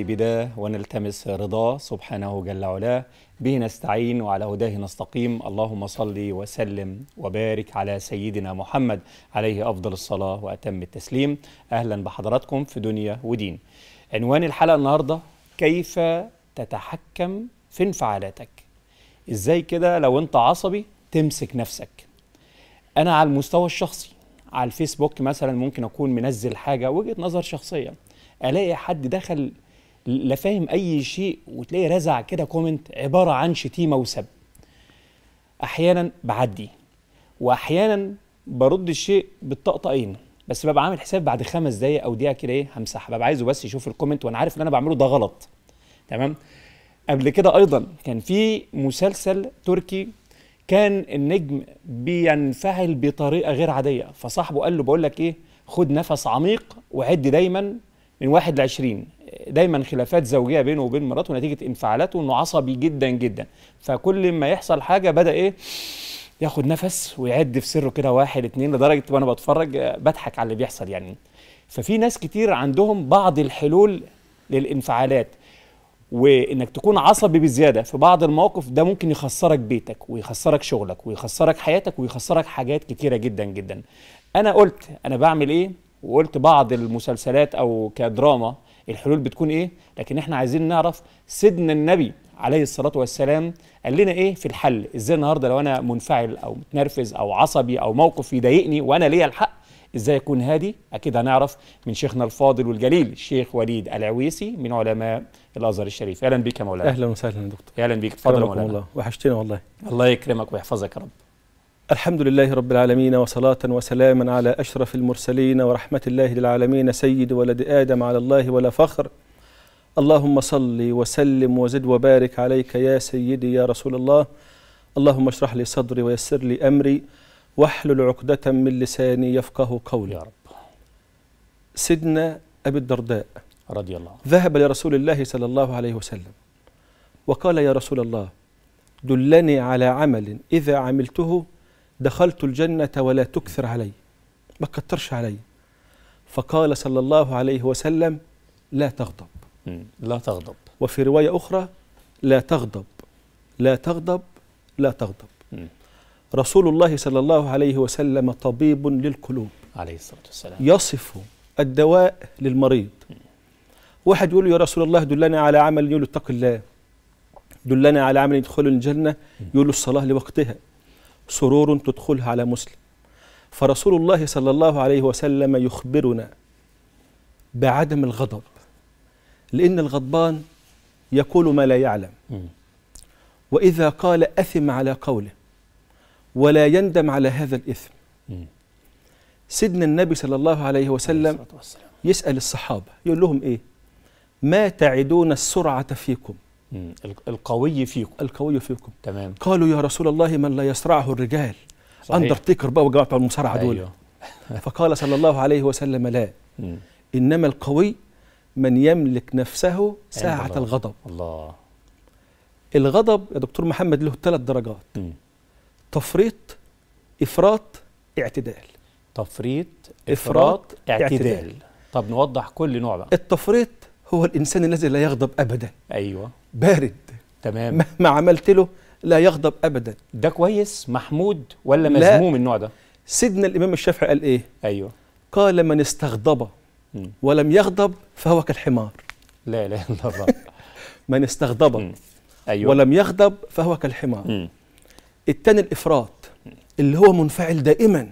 بداه ونلتمس رضاه سبحانه جل علاه به نستعين وعلى هداه نستقيم اللهم صل وسلم وبارك على سيدنا محمد عليه افضل الصلاه واتم التسليم اهلا بحضراتكم في دنيا ودين عنوان الحلقه النهارده كيف تتحكم في انفعالاتك ازاي كده لو انت عصبي تمسك نفسك انا على المستوى الشخصي على الفيسبوك مثلا ممكن اكون منزل حاجه وجهه نظر شخصيه الاقي حد دخل لا فاهم اي شيء وتلاقي رزع كده كومنت عباره عن شتيمه وسب احيانا بعدي واحيانا برد الشيء بالطقطقين بس ببقى عامل حساب بعد خمس دقايق او دقيقه كده ايه همسح ببقى عايزه بس يشوف الكومنت وانا عارف ان انا بعمله ده غلط تمام قبل كده ايضا كان في مسلسل تركي كان النجم بينفعل بطريقه غير عاديه فصاحبه قال له بقول لك ايه خد نفس عميق وعد دايما من واحد لعشرين 20 دايما خلافات زوجيه بينه وبين مراته نتيجه انفعالاته انه عصبي جدا جدا فكل ما يحصل حاجه بدا ايه ياخد نفس ويعد في سره كده واحد اتنين لدرجه وانا بتفرج بضحك على اللي بيحصل يعني ففي ناس كتير عندهم بعض الحلول للانفعالات وانك تكون عصبي بزياده في بعض المواقف ده ممكن يخسرك بيتك ويخسرك شغلك ويخسرك حياتك ويخسرك حاجات كتيره جدا جدا انا قلت انا بعمل ايه وقلت بعض المسلسلات او كدراما الحلول بتكون ايه لكن احنا عايزين نعرف سيدنا النبي عليه الصلاة والسلام قال لنا إيه في الحل إزاي النهاردة لو أنا منفعل أو متنرفز أو عصبي أو موقف يضايقني وأنا ليا الحق إزاي أكون هادي أكيد هنعرف من شيخنا الفاضل والجليل الشيخ وليد العويسي من علماء الأزهر الشريف أهلا بك يا مولانا أهلا وسهلا دكتور أهلا بك اتفضل مولانا الله وحشتنا والله الله يكرمك ويحفظك يا رب الحمد لله رب العالمين وصلاة وسلاما على أشرف المرسلين ورحمة الله للعالمين سيد ولد آدم على الله ولا فخر اللهم صل وسلم وزد وبارك عليك يا سيدي يا رسول الله اللهم اشرح لي صدري ويسر لي أمري واحلل عقدة من لساني يفقه قولي يا رب سيدنا أبي الدرداء رضي الله ذهب لرسول الله صلى الله عليه وسلم وقال يا رسول الله دلني على عمل إذا عملته دخلت الجنة ولا تكثر علي ما كترش علي فقال صلى الله عليه وسلم لا تغضب لا تغضب وفي رواية أخرى لا تغضب لا تغضب لا تغضب رسول الله صلى الله عليه وسلم طبيب للقلوب عليه الصلاة والسلام يصف الدواء للمريض واحد يقول له يا رسول الله دلنا على عمل يقول اتق الله دلنا على عمل يدخل الجنة يقول الصلاة لوقتها سرور تدخلها على مسلم فرسول الله صلى الله عليه وسلم يخبرنا بعدم الغضب لأن الغضبان يقول ما لا يعلم وإذا قال أثم على قوله ولا يندم على هذا الإثم سيدنا النبي صلى الله عليه وسلم يسأل الصحابة يقول لهم إيه ما تعدون السرعة فيكم القوي فيكم القوي فيكم تمام قالوا يا رسول الله من لا يصرعه الرجال صحيح. اندرتيكر بقى وجماعه المصارعه دول أيوه. فقال صلى الله عليه وسلم لا مم. انما القوي من يملك نفسه ساعه الله. الغضب الله الغضب يا دكتور محمد له ثلاث درجات مم. تفريط افراط اعتدال تفريط افراط, إفراط اعتدال. اعتدال طب نوضح كل نوع بقى التفريط هو الانسان الذي لا يغضب ابدا ايوه بارد تمام مهما عملت له لا يغضب ابدا ده كويس محمود ولا مذموم النوع ده سيدنا الامام الشافعي قال ايه ايوه قال من استغضب ولم يغضب فهو كالحمار لا لا الا الله من استغضب أيوة. ولم يغضب فهو كالحمار الثاني الافراط اللي هو منفعل دائما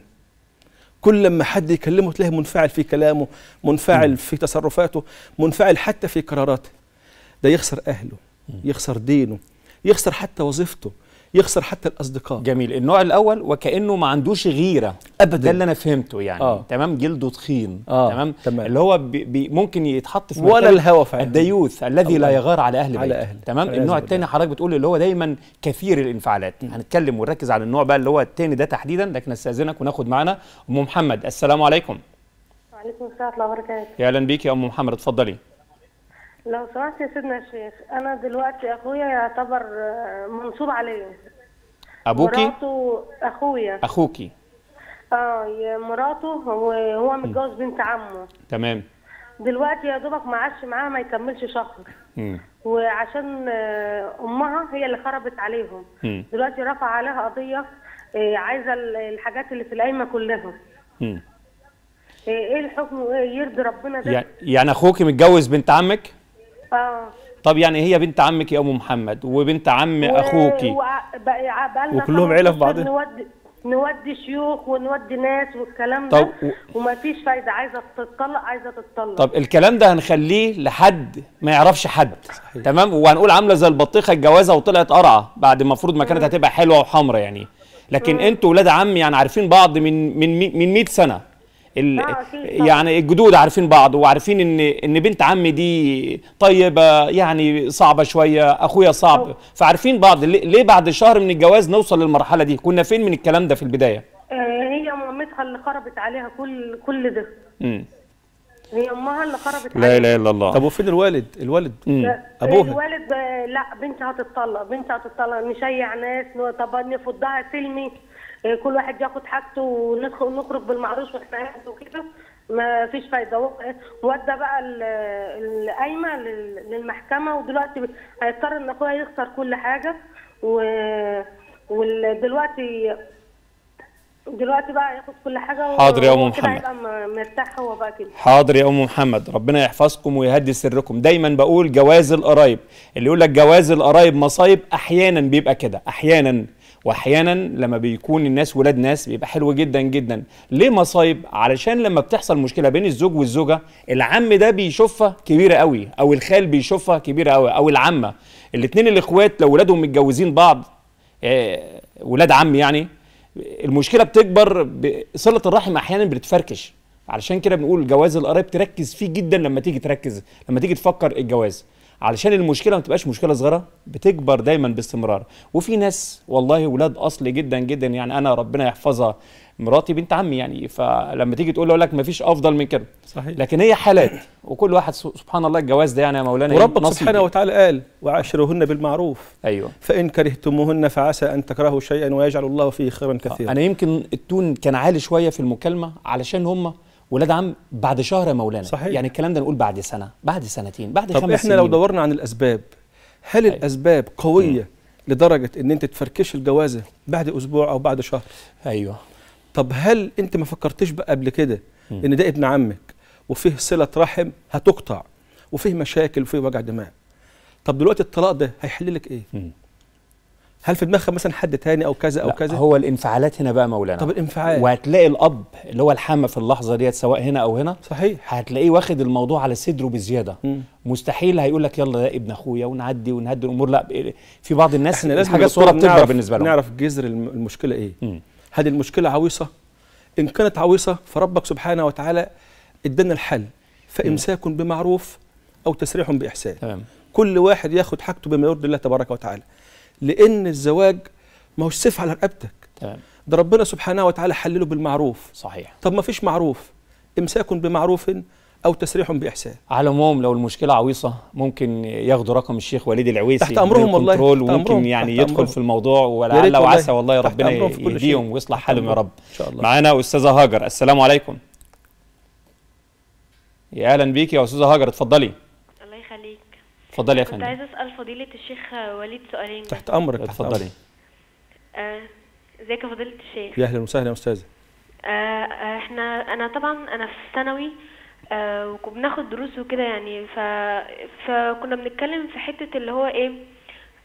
كل لما حد يكلمه تلاقيه منفعل في كلامه منفعل م. في تصرفاته منفعل حتى في قراراته ده يخسر أهله م. يخسر دينه يخسر حتى وظيفته يخسر حتى الاصدقاء جميل النوع الاول وكانه ما عندوش غيره ابدا ده اللي انا فهمته يعني آه. تمام جلده تخين آه. تمام؟, تمام اللي هو بي بي ممكن يتحط في ولا الهوى فعلا الديوث الذي لا يغار على اهل على اهل تمام النوع الثاني حضرتك بتقول اللي هو دايما كثير الانفعالات هنتكلم ونركز على النوع بقى اللي هو الثاني ده تحديدا لكن استاذنك وناخد معانا ام محمد السلام عليكم وعليكم السلام ورحمه الله وبركاته اهلا بيك يا ام محمد اتفضلي لو سمحت يا سيدنا الشيخ انا دلوقتي اخويا يعتبر آه، منصوب عليا ابوكي مراته اخويا اخوكي اه مراته وهو متجوز بنت عمه تمام دلوقتي يا دوبك ما عادش معاها ما يكملش شهر امم وعشان آه، امها هي اللي خربت عليهم م. دلوقتي رفع عليها قضيه آه، عايزه الحاجات اللي في القايمه كلها م. ايه الحكم إيه يرضي ربنا ده يعني-, يعني اخوكي متجوز بنت عمك آه. طب يعني هي بنت عمك يا ام محمد وبنت عم و... اخوكي و... وكلهم عيله في بعض نودي نودي شيوخ ونودي ناس والكلام ده طب وما فيش فايده عايزه تتطلق عايزه تتطلق طب الكلام ده هنخليه لحد ما يعرفش حد صحيح. تمام وهنقول عامله زي البطيخه الجوازه وطلعت قرعه بعد المفروض ما كانت هتبقى حلوه وحمرا يعني لكن انتوا ولاد عمي يعني عارفين بعض من من من 100 سنه ال... آه، يعني الجدود عارفين بعض وعارفين ان ان بنت عمي دي طيبه يعني صعبه شويه اخويا صعب أوه. فعارفين بعض ليه بعد شهر من الجواز نوصل للمرحله دي كنا فين من الكلام ده في البدايه آه، هي مامتها اللي خربت عليها كل كل ده امم هي امها اللي خربت لا اله الا الله طب وفين الوالد الوالد ابوها الوالد آه، لا بنتي هتتطلق بنتي هتتطلق نشيع ناس طب نفضها سلمي آه، كل واحد ياخد حاجته وندخل ونخرج بالمعروف واحنا وكده ما فيش فايده آه، ودى بقى القايمه للمحكمه ودلوقتي هيضطر ان اخويا يخسر كل حاجه ودلوقتي دلوقتي بقى ياخد كل حاجه حاضر يا ام محمد مرتاح هو بقى كده حاضر يا ام محمد ربنا يحفظكم ويهدي سركم دايما بقول جواز القرايب اللي يقول لك جواز القرايب مصايب احيانا بيبقى كده احيانا واحيانا لما بيكون الناس ولاد ناس بيبقى حلو جدا جدا ليه مصايب علشان لما بتحصل مشكله بين الزوج والزوجه العم ده بيشوفها كبيره قوي او الخال بيشوفها كبيره قوي او العمه الاثنين الاخوات لو ولادهم متجوزين بعض آه، ولاد عم يعني المشكله بتكبر صله الرحم احيانا بتتفركش علشان كده بنقول جواز القرايب تركز فيه جدا لما تيجي تركز لما تيجي تفكر الجواز علشان المشكله ما تبقاش مشكله صغيره بتكبر دايما باستمرار وفي ناس والله ولاد اصل جدا جدا يعني انا ربنا يحفظها مراتي بنت عمي يعني فلما تيجي تقول اقول لك ما فيش افضل من كده صحيح لكن هي حالات وكل واحد سبحان الله الجواز ده يعني يا مولانا وربنا سبحانه وتعالى قال وعاشرهن بالمعروف ايوه فان كرهتموهن فعسى ان تكرهوا شيئا ويجعل الله فيه خيرا كثيرا انا يمكن التون كان عالي شويه في المكالمه علشان هم ولاد عم بعد شهر مولانا صحيح. يعني الكلام ده نقول بعد سنه بعد سنتين بعد طب خمس احنا سنين. لو دورنا عن الاسباب هل أيوة. الاسباب قويه م. لدرجه ان انت تفركش الجوازه بعد اسبوع او بعد شهر ايوه طب هل انت ما فكرتش بقى قبل كده ان ده ابن عمك وفيه صله رحم هتقطع وفيه مشاكل وفيه وجع دماغ طب دلوقتي الطلاق ده هيحل لك ايه م. هل في دماغها مثلا حد تاني او كذا او كذا هو الانفعالات هنا بقى مولانا طب الانفعال وهتلاقي الاب اللي هو الحامه في اللحظه ديت سواء هنا او هنا صحيح هتلاقيه واخد الموضوع على صدره بزياده مم. مستحيل هيقول لك يلا ده ابن اخويا ونعدي ونهدي الامور لا في بعض الناس احنا لازم حاجه صوره بتكبر بالنسبه لهم نعرف جذر المشكله ايه هل المشكله عويصه ان كانت عويصه فربك سبحانه وتعالى ادانا الحل فامساك بمعروف او تسريح باحسان تمام كل واحد ياخد حاجته بما يرضي الله تبارك وتعالى لان الزواج ما هوش سيف على رقبتك تمام ده ربنا سبحانه وتعالى حلله بالمعروف صحيح طب ما فيش معروف امساك بمعروف او تسريح باحسان على العموم لو المشكله عويصه ممكن ياخدوا رقم الشيخ وليد العويسي تحت امرهم والله وممكن يعني يدخل أمرهم. في الموضوع ولعل وعسى والله ربنا يهديهم ويصلح حالهم يا رب ان شاء الله معانا استاذه هاجر السلام عليكم يا اهلا بيك يا استاذه هاجر اتفضلي اتفضلي يا فندم كنت عايزه اسال فضيله الشيخ وليد سؤالين تحت امرك اتفضلي آه، ازيك يا فضيله الشيخ يا اهلا وسهلا يا استاذه آه، آه، احنا انا طبعا انا في ثانوي آه وبناخد دروس وكده يعني ف... فكنا بنتكلم في حته اللي هو ايه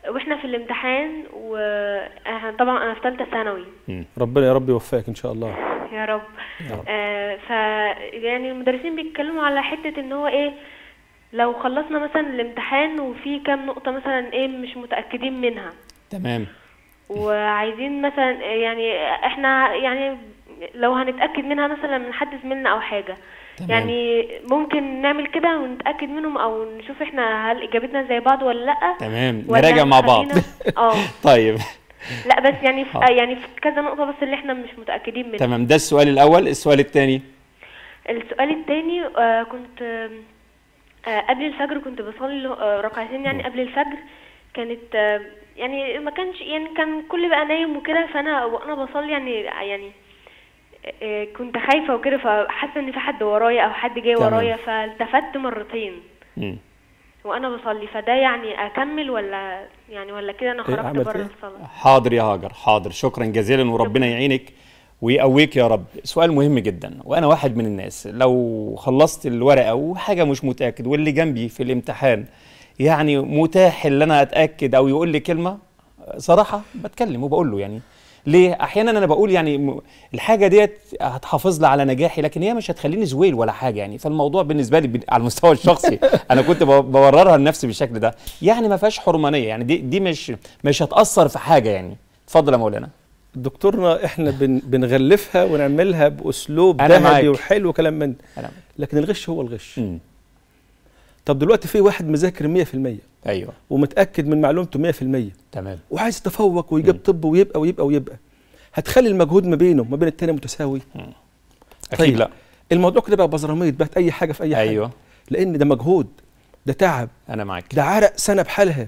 واحنا في الامتحان واحنا طبعا انا في ثالثه ثانوي ربنا يا رب يوفقك ان شاء الله يا رب, يا رب. آه ف يعني المدرسين بيتكلموا على حته ان هو ايه لو خلصنا مثلا الامتحان وفي كام نقطة مثلا ايه مش متأكدين منها تمام وعايزين مثلا يعني احنا يعني لو هنتأكد منها مثلا من حد زميلنا او حاجة تمام. يعني ممكن نعمل كده ونتأكد منهم او نشوف احنا هل اجابتنا زي بعض ولا لا تمام نراجع مع بعض اه طيب لا بس يعني في آه. يعني في كذا نقطة بس اللي احنا مش متأكدين منها تمام ده السؤال الأول السؤال الثاني السؤال الثاني آه كنت آه آه، قبل الفجر كنت بصلي آه، ركعتين يعني قبل الفجر كانت آه، يعني ما كانش يعني كان كل بقى نايم وكده فانا وانا بصلي يعني يعني كنت خايفه وكده فحاسه ان في حد ورايا او حد جاي ورايا فالتفت مرتين وانا بصلي فده يعني اكمل ولا يعني ولا كده انا إيه، خرجت بره إيه؟ الصلاه حاضر يا هاجر حاضر شكرا جزيلا وربنا يعينك ويقويك يا رب سؤال مهم جدا وانا واحد من الناس لو خلصت الورقه وحاجه مش متاكد واللي جنبي في الامتحان يعني متاح ان انا اتاكد او يقول لي كلمه صراحه بتكلم وبقول له يعني ليه احيانا انا بقول يعني الحاجه ديت هتحافظ لي على نجاحي لكن هي مش هتخليني زويل ولا حاجه يعني فالموضوع بالنسبه لي على المستوى الشخصي انا كنت بوررها لنفسي بالشكل ده يعني ما فيهاش حرمانيه يعني دي دي مش مش هتاثر في حاجه يعني اتفضل يا مولانا دكتورنا احنا بن بنغلفها ونعملها باسلوب ذهبي وحلو وكلام من لكن الغش هو الغش م. طب دلوقتي في واحد مذاكر 100% ايوه ومتاكد من معلومته 100% تمام وعايز يتفوق ويجيب م. طب ويبقى ويبقى ويبقى هتخلي المجهود ما بينه وما بين التاني متساوي م. اكيد طيب. لا الموضوع كده بقى بزراميط بقت اي حاجه في اي حاجه ايوه لان ده مجهود ده تعب انا معاك ده عرق سنه بحالها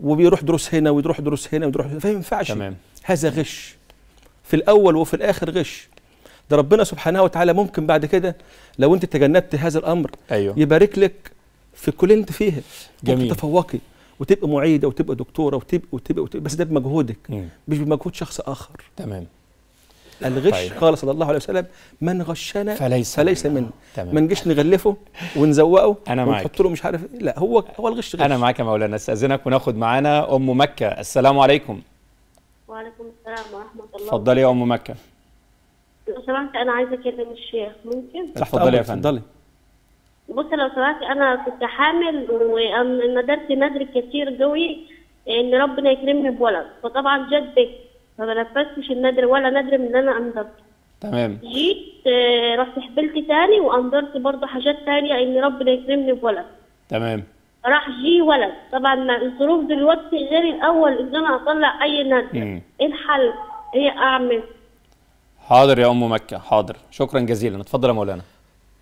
وبيروح دروس هنا ويروح دروس هنا ويروح فما ينفعش تمام هذا غش في الأول وفي الآخر غش ده ربنا سبحانه وتعالى ممكن بعد كده لو أنت تجنبت هذا الأمر أيوه. يبارك لك في كل أنت فيها جميل تفوقي وتبقى معيدة وتبقى دكتورة وتبقى وتبقى, وتبقى بس ده بمجهودك مم. مش بمجهود شخص آخر تمام الغش طيب. قال صلى الله عليه وسلم من غشنا فليس, فليس من تمام. ما نجيش نغلفه ونزوقه انا معاك ونحط له مش عارف إيه. لا هو هو الغش غش. انا معاك يا مولانا استاذنك وناخد معانا ام مكه السلام عليكم وعليكم السلام ورحمه الله اتفضلي يا ام مكه لو سمحت انا عايزه اكلم الشيخ ممكن اتفضلي يا فندم اتفضلي بص لو سمحت انا كنت حامل وندرت ندر كتير قوي ان ربنا يكرمني بولد فطبعا جت بيت فما نفذتش الندر ولا ندر من اللي انا انذرته تمام جيت آه، رحت حبلت تاني وانذرت برضه حاجات تانية ان ربنا يكرمني بولد تمام راح جي ولد طبعا الظروف دلوقتي غير الاول ان انا اطلع اي ندوه ايه الحل ايه اعمل حاضر يا ام مكه حاضر شكرا جزيلا اتفضل يا مولانا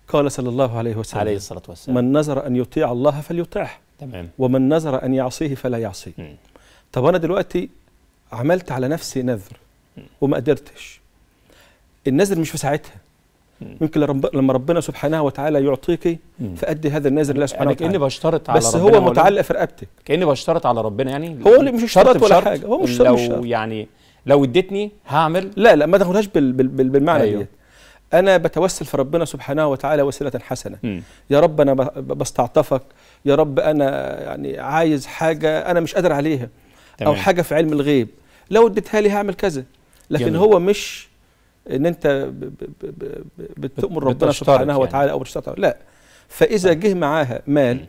قال صلى الله عليه وسلم عليه الصلاه والسلام من نذر ان يطيع الله فليطعه تمام ومن نذر ان يعصيه فلا يعصيه مم. طب انا دلوقتي عملت على نفسي نذر وما قدرتش النذر مش في ساعتها يمكن لما ربنا سبحانه وتعالى يعطيك فأدي هذا النازل لله سبحانه يعني وتعالى كأني بشترط على بس ربنا هو متعلق في رقبتك كأني بشترط على ربنا يعني هو اللي مش شرط ولا حاجة هو مش شرط لو شرط. يعني لو اديتني هعمل لا لا ما تاخدهاش بالمعنى أيوه. ديت أنا بتوسل في ربنا سبحانه وتعالى وسيلة حسنة م. يا رب أنا بستعطفك يا رب أنا يعني عايز حاجة أنا مش قادر عليها تمام. أو حاجة في علم الغيب لو اديتها لي هعمل كذا لكن جميل. هو مش ان انت بتؤمر ربنا سبحانه يعني. وتعالى او بتشترط لا فاذا جه معاها مال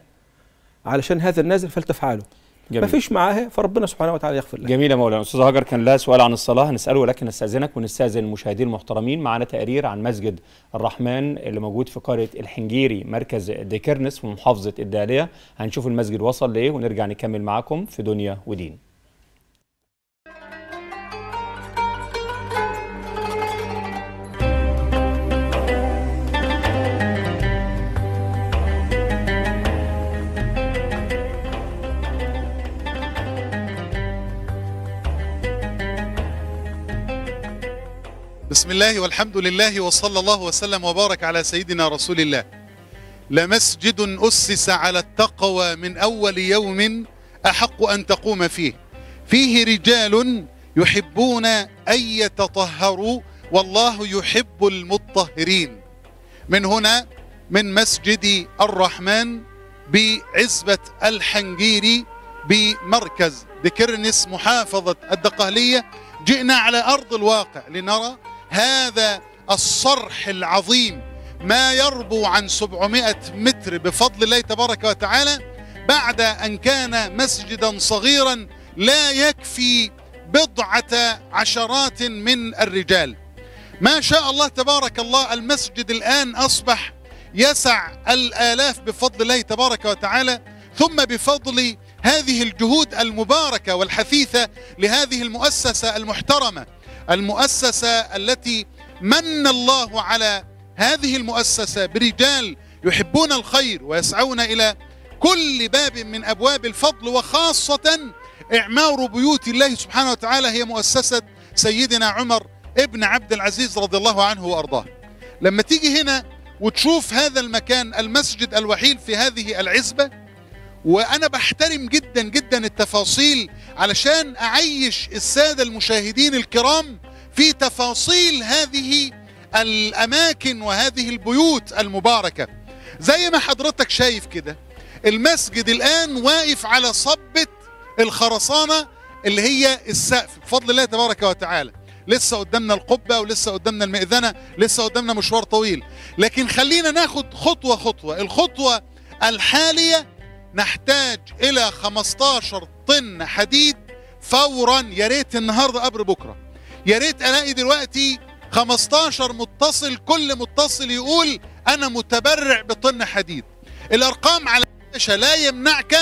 علشان هذا النازل فلتفعله جميل. مفيش معاها فربنا سبحانه وتعالى يغفر لها جميل يا مولانا استاذ هاجر كان لها سؤال عن الصلاه هنساله ولكن نستاذنك ونستاذن المشاهدين المحترمين معانا تقرير عن مسجد الرحمن اللي موجود في قريه الحنجيري مركز ديكرنس في محافظه الداليه هنشوف المسجد وصل لايه ونرجع نكمل معاكم في دنيا ودين بسم الله والحمد لله وصلى الله وسلم وبارك على سيدنا رسول الله لمسجد أسس على التقوى من أول يوم أحق أن تقوم فيه فيه رجال يحبون أن يتطهروا والله يحب المطهرين من هنا من مسجد الرحمن بعزبة الحنجيري بمركز بكرنس محافظة الدقهلية جئنا على أرض الواقع لنرى هذا الصرح العظيم ما يربو عن 700 متر بفضل الله تبارك وتعالى بعد أن كان مسجدا صغيرا لا يكفي بضعة عشرات من الرجال ما شاء الله تبارك الله المسجد الآن أصبح يسع الآلاف بفضل الله تبارك وتعالى ثم بفضل هذه الجهود المباركة والحثيثة لهذه المؤسسة المحترمة المؤسسة التي من الله على هذه المؤسسة برجال يحبون الخير ويسعون إلى كل باب من أبواب الفضل وخاصة إعمار بيوت الله سبحانه وتعالى هي مؤسسة سيدنا عمر ابن عبد العزيز رضي الله عنه وأرضاه لما تيجي هنا وتشوف هذا المكان المسجد الوحيد في هذه العزبة وانا بحترم جدا جدا التفاصيل علشان اعيش الساده المشاهدين الكرام في تفاصيل هذه الاماكن وهذه البيوت المباركه زي ما حضرتك شايف كده المسجد الان واقف على صبه الخرسانه اللي هي السقف بفضل الله تبارك وتعالى لسه قدامنا القبه ولسه قدامنا المئذنه لسه قدامنا مشوار طويل لكن خلينا ناخد خطوه خطوه الخطوه الحاليه نحتاج إلى 15 طن حديد فورا يا ريت النهارده قبل بكره يا ريت الاقي دلوقتي 15 متصل كل متصل يقول انا متبرع بطن حديد الارقام على الشاشه لا يمنعك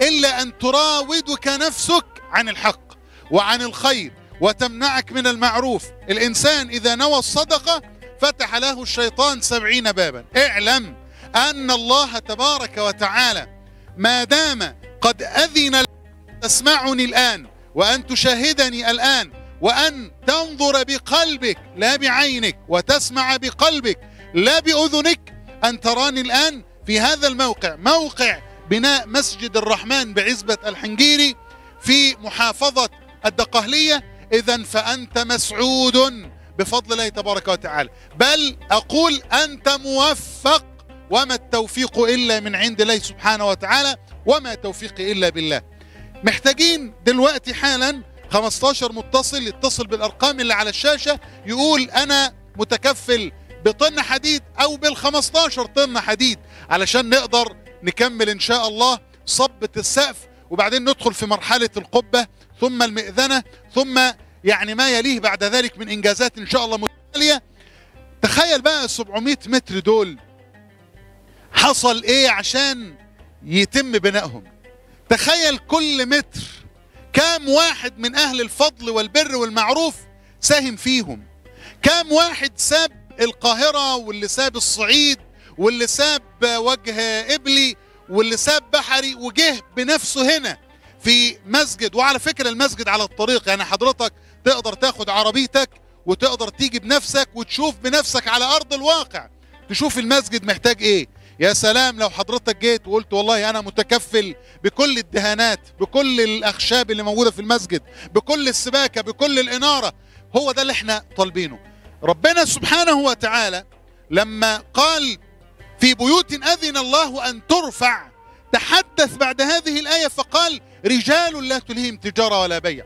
الا ان تراودك نفسك عن الحق وعن الخير وتمنعك من المعروف الانسان اذا نوى الصدقه فتح له الشيطان سبعين بابا اعلم ان الله تبارك وتعالى ما دام قد أذن تسمعني الآن وأن تشاهدني الآن وأن تنظر بقلبك لا بعينك وتسمع بقلبك لا بأذنك أن تراني الآن في هذا الموقع موقع بناء مسجد الرحمن بعزبة الحنجيري في محافظة الدقهلية إذا فأنت مسعود بفضل الله تبارك وتعالى بل أقول أنت موفق وما التوفيق إلا من عند الله سبحانه وتعالى وما توفيقي إلا بالله محتاجين دلوقتي حالا 15 متصل يتصل بالأرقام اللي على الشاشة يقول أنا متكفل بطن حديد أو بال15 طن حديد علشان نقدر نكمل إن شاء الله صبة السقف وبعدين ندخل في مرحلة القبة ثم المئذنة ثم يعني ما يليه بعد ذلك من إنجازات إن شاء الله متتالية تخيل بقى ال 700 متر دول حصل ايه عشان يتم بنائهم تخيل كل متر كام واحد من اهل الفضل والبر والمعروف ساهم فيهم كام واحد ساب القاهرة واللي ساب الصعيد واللي ساب وجه إبلي واللي ساب بحري وجه بنفسه هنا في مسجد وعلى فكرة المسجد على الطريق يعني حضرتك تقدر تاخد عربيتك وتقدر تيجي بنفسك وتشوف بنفسك على أرض الواقع تشوف المسجد محتاج إيه يا سلام لو حضرتك جيت وقلت والله انا متكفل بكل الدهانات بكل الاخشاب اللي موجوده في المسجد بكل السباكه بكل الاناره هو ده اللي احنا طالبينه ربنا سبحانه وتعالى لما قال في بيوت اذن الله ان ترفع تحدث بعد هذه الايه فقال رجال لا تلهم تجاره ولا بيع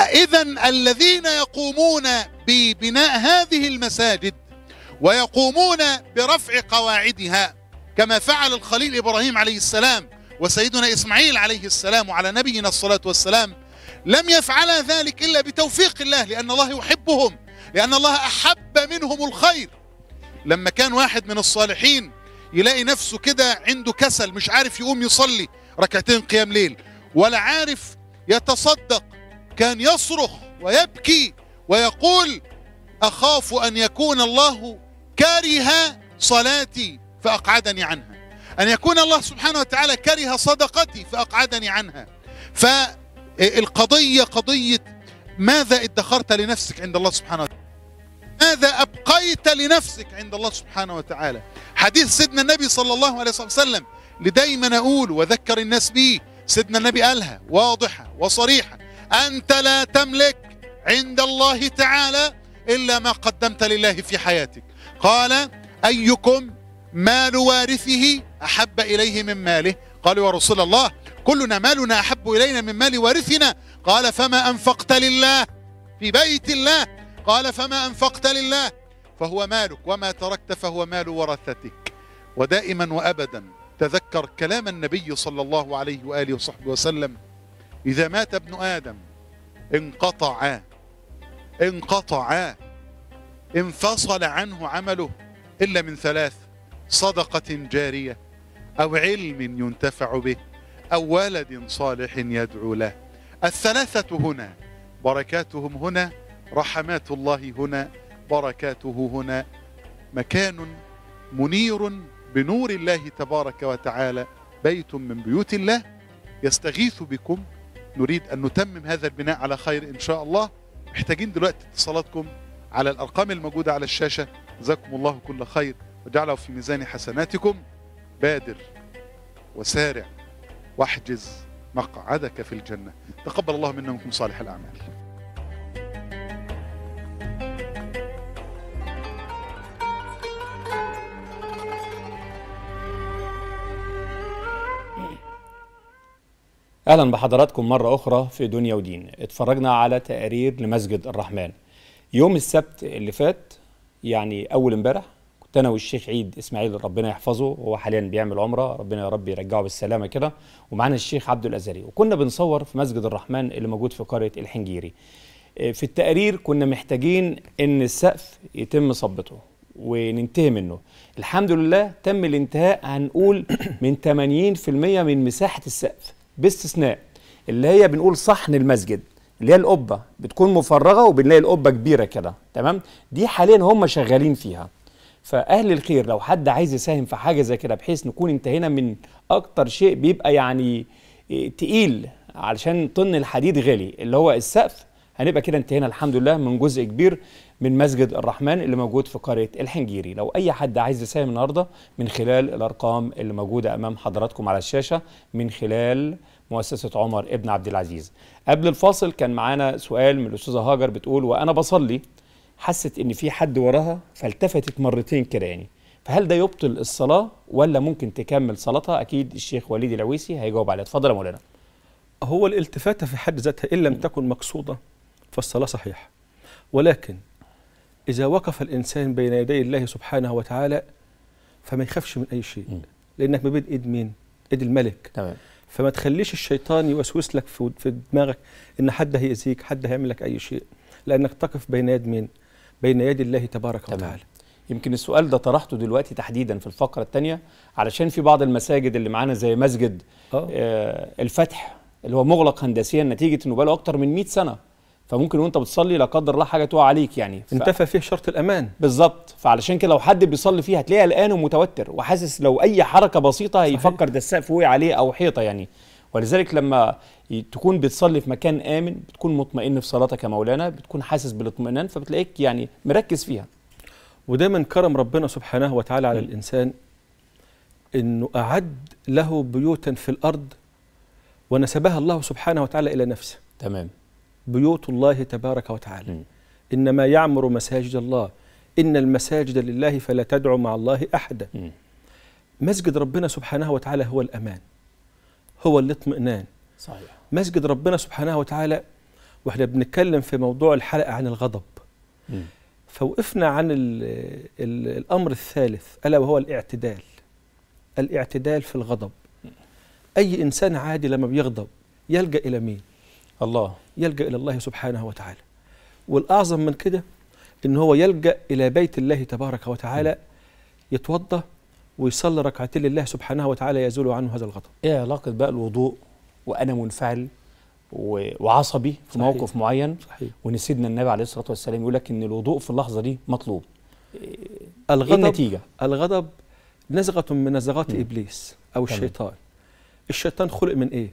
اذا الذين يقومون ببناء هذه المساجد ويقومون برفع قواعدها كما فعل الخليل إبراهيم عليه السلام وسيدنا إسماعيل عليه السلام وعلى نبينا الصلاة والسلام لم يفعلا ذلك إلا بتوفيق الله لأن الله يحبهم لأن الله أحب منهم الخير لما كان واحد من الصالحين يلاقي نفسه كده عنده كسل مش عارف يقوم يصلي ركعتين قيام ليل ولا عارف يتصدق كان يصرخ ويبكي ويقول أخاف أن يكون الله كاره صلاتي فأقعدني عنها أن يكون الله سبحانه وتعالى كره صدقتي فأقعدني عنها فالقضية قضية ماذا ادخرت لنفسك عند الله سبحانه وتعالى ماذا أبقيت لنفسك عند الله سبحانه وتعالى حديث سيدنا النبي صلى الله عليه وسلم لدايما أقول وذكر الناس به سيدنا النبي قالها واضحة وصريحة أنت لا تملك عند الله تعالى إلا ما قدمت لله في حياتك قال أيكم مال وارثه أحب إليه من ماله قالوا يا رسول الله كلنا مالنا أحب إلينا من مال وارثنا قال فما أنفقت لله في بيت الله قال فما أنفقت لله فهو مالك وما تركت فهو مال ورثتك ودائما وأبدا تذكر كلام النبي صلى الله عليه وآله وصحبه وسلم إذا مات ابن آدم انقطع انقطع انفصل عنه عمله إلا من ثلاث صدقة جارية أو علم ينتفع به أو ولد صالح يدعو له الثلاثة هنا بركاتهم هنا رحمات الله هنا بركاته هنا مكان منير بنور الله تبارك وتعالى بيت من بيوت الله يستغيث بكم نريد أن نتمم هذا البناء على خير إن شاء الله محتاجين دلوقتي اتصالاتكم على الأرقام الموجودة على الشاشة جزاكم الله كل خير وجعله في ميزان حسناتكم بادر وسارع واحجز مقعدك في الجنة تقبل الله منا ومنكم صالح الأعمال أهلا بحضراتكم مرة أخرى في دنيا ودين اتفرجنا على تقارير لمسجد الرحمن يوم السبت اللي فات يعني أول امبارح انا والشيخ عيد اسماعيل ربنا يحفظه هو حاليا بيعمل عمره ربنا يا رب يرجعه بالسلامه كده ومعانا الشيخ عبد الازري وكنا بنصور في مسجد الرحمن اللي موجود في قريه الحنجيري آه، في التقرير كنا محتاجين ان السقف يتم صبته وننتهي منه الحمد لله تم الانتهاء هنقول من 80% من مساحه السقف باستثناء اللي هي بنقول صحن المسجد اللي هي القبه بتكون مفرغه وبنلاقي القبه كبيره كده تمام دي حاليا هم شغالين فيها فاهل الخير لو حد عايز يساهم في حاجه زي كده بحيث نكون انتهينا من اكتر شيء بيبقى يعني إيه، تقيل علشان طن الحديد غالي اللي هو السقف هنبقى كده انتهينا الحمد لله من جزء كبير من مسجد الرحمن اللي موجود في قريه الحنجيري لو اي حد عايز يساهم النهارده من خلال الارقام اللي موجوده امام حضراتكم على الشاشه من خلال مؤسسه عمر ابن عبد العزيز قبل الفاصل كان معانا سؤال من الاستاذه هاجر بتقول وانا بصلي حست ان في حد وراها فالتفتت مرتين كده يعني فهل ده يبطل الصلاه ولا ممكن تكمل صلاتها اكيد الشيخ وليد العويسي هيجاوب عليها اتفضل يا مولانا هو الالتفاته في حد ذاتها ان لم تكن مقصوده فالصلاه صحيحه ولكن اذا وقف الانسان بين يدي الله سبحانه وتعالى فما يخافش من اي شيء لانك ما بين ايد مين ايد الملك تمام فما تخليش الشيطان يوسوس لك في دماغك ان حد هيأذيك حد هيعمل لك اي شيء لانك تقف بين يد مين بين يدي الله تبارك تمام. وتعالى يمكن السؤال ده طرحته دلوقتي تحديدا في الفقره الثانيه علشان في بعض المساجد اللي معانا زي مسجد آه, آه، الفتح اللي هو مغلق هندسيا نتيجه انه بقاله اكتر من 100 سنه فممكن وانت بتصلي لا قدر الله حاجه تقع عليك يعني ف... انتفى فيه شرط الامان بالظبط فعلشان كده لو حد بيصلي فيه هتلاقيه قلقان ومتوتر وحاسس لو اي حركه بسيطه هيفكر ده السقف وقع عليه او حيطه يعني ولذلك لما تكون بتصلي في مكان امن بتكون مطمئن في صلاتك يا مولانا بتكون حاسس بالاطمئنان فبتلاقيك يعني مركز فيها ودايما كرم ربنا سبحانه وتعالى على م. الانسان انه اعد له بيوتا في الارض ونسبها الله سبحانه وتعالى الى نفسه تمام بيوت الله تبارك وتعالى م. انما يعمر مساجد الله ان المساجد لله فلا تدعوا مع الله احدا مسجد ربنا سبحانه وتعالى هو الامان هو الاطمئنان صحيح مسجد ربنا سبحانه وتعالى واحنا بنتكلم في موضوع الحلقه عن الغضب م. فوقفنا عن الـ الـ الامر الثالث الا وهو الاعتدال الاعتدال في الغضب اي انسان عادي لما بيغضب يلجا الى مين الله يلجا الى الله سبحانه وتعالى والاعظم من كده ان هو يلجا الى بيت الله تبارك وتعالى يتوضا ويصلي ركعتين لله سبحانه وتعالى يزول عنه هذا الغضب ايه علاقه بقى الوضوء وانا منفعل وعصبي في صحيح. موقف معين صحيح. ونسيدنا النبي عليه الصلاه والسلام يقول لك ان الوضوء في اللحظه دي مطلوب إيه الغضب إيه النتيجه الغضب نزغه من نزغات م. ابليس او تمام. الشيطان الشيطان خلق من ايه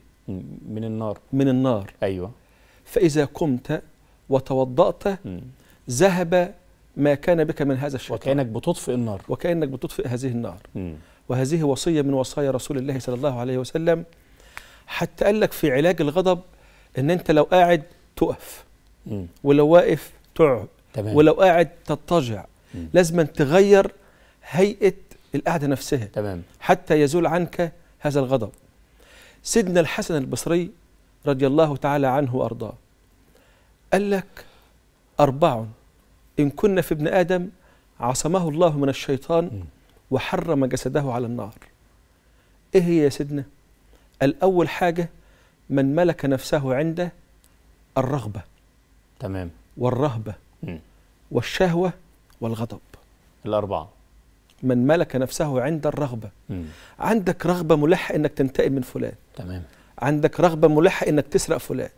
من النار من النار ايوه فاذا قمت وتوضات ذهب ما كان بك من هذا الشيطان وكأنك بتطفئ النار وكأنك بتطفئ هذه النار م. وهذه وصية من وصايا رسول الله صلى الله عليه وسلم حتى قال لك في علاج الغضب ان انت لو قاعد تقف م. ولو واقف تعب تمام. ولو قاعد تضطجع لازم تغير هيئة القعدة نفسها تمام. حتى يزول عنك هذا الغضب سيدنا الحسن البصري رضي الله تعالى عنه وأرضاه قال لك أربع إن كنا في ابن آدم عصمه الله من الشيطان وحرم جسده على النار إيه هي يا سيدنا الأول حاجة من ملك نفسه عنده الرغبة تمام والرهبة م. والشهوة والغضب الأربعة من ملك نفسه عند الرغبة م. عندك رغبة ملحة إنك تنتقم من فلان تمام عندك رغبة ملحة إنك تسرق فلان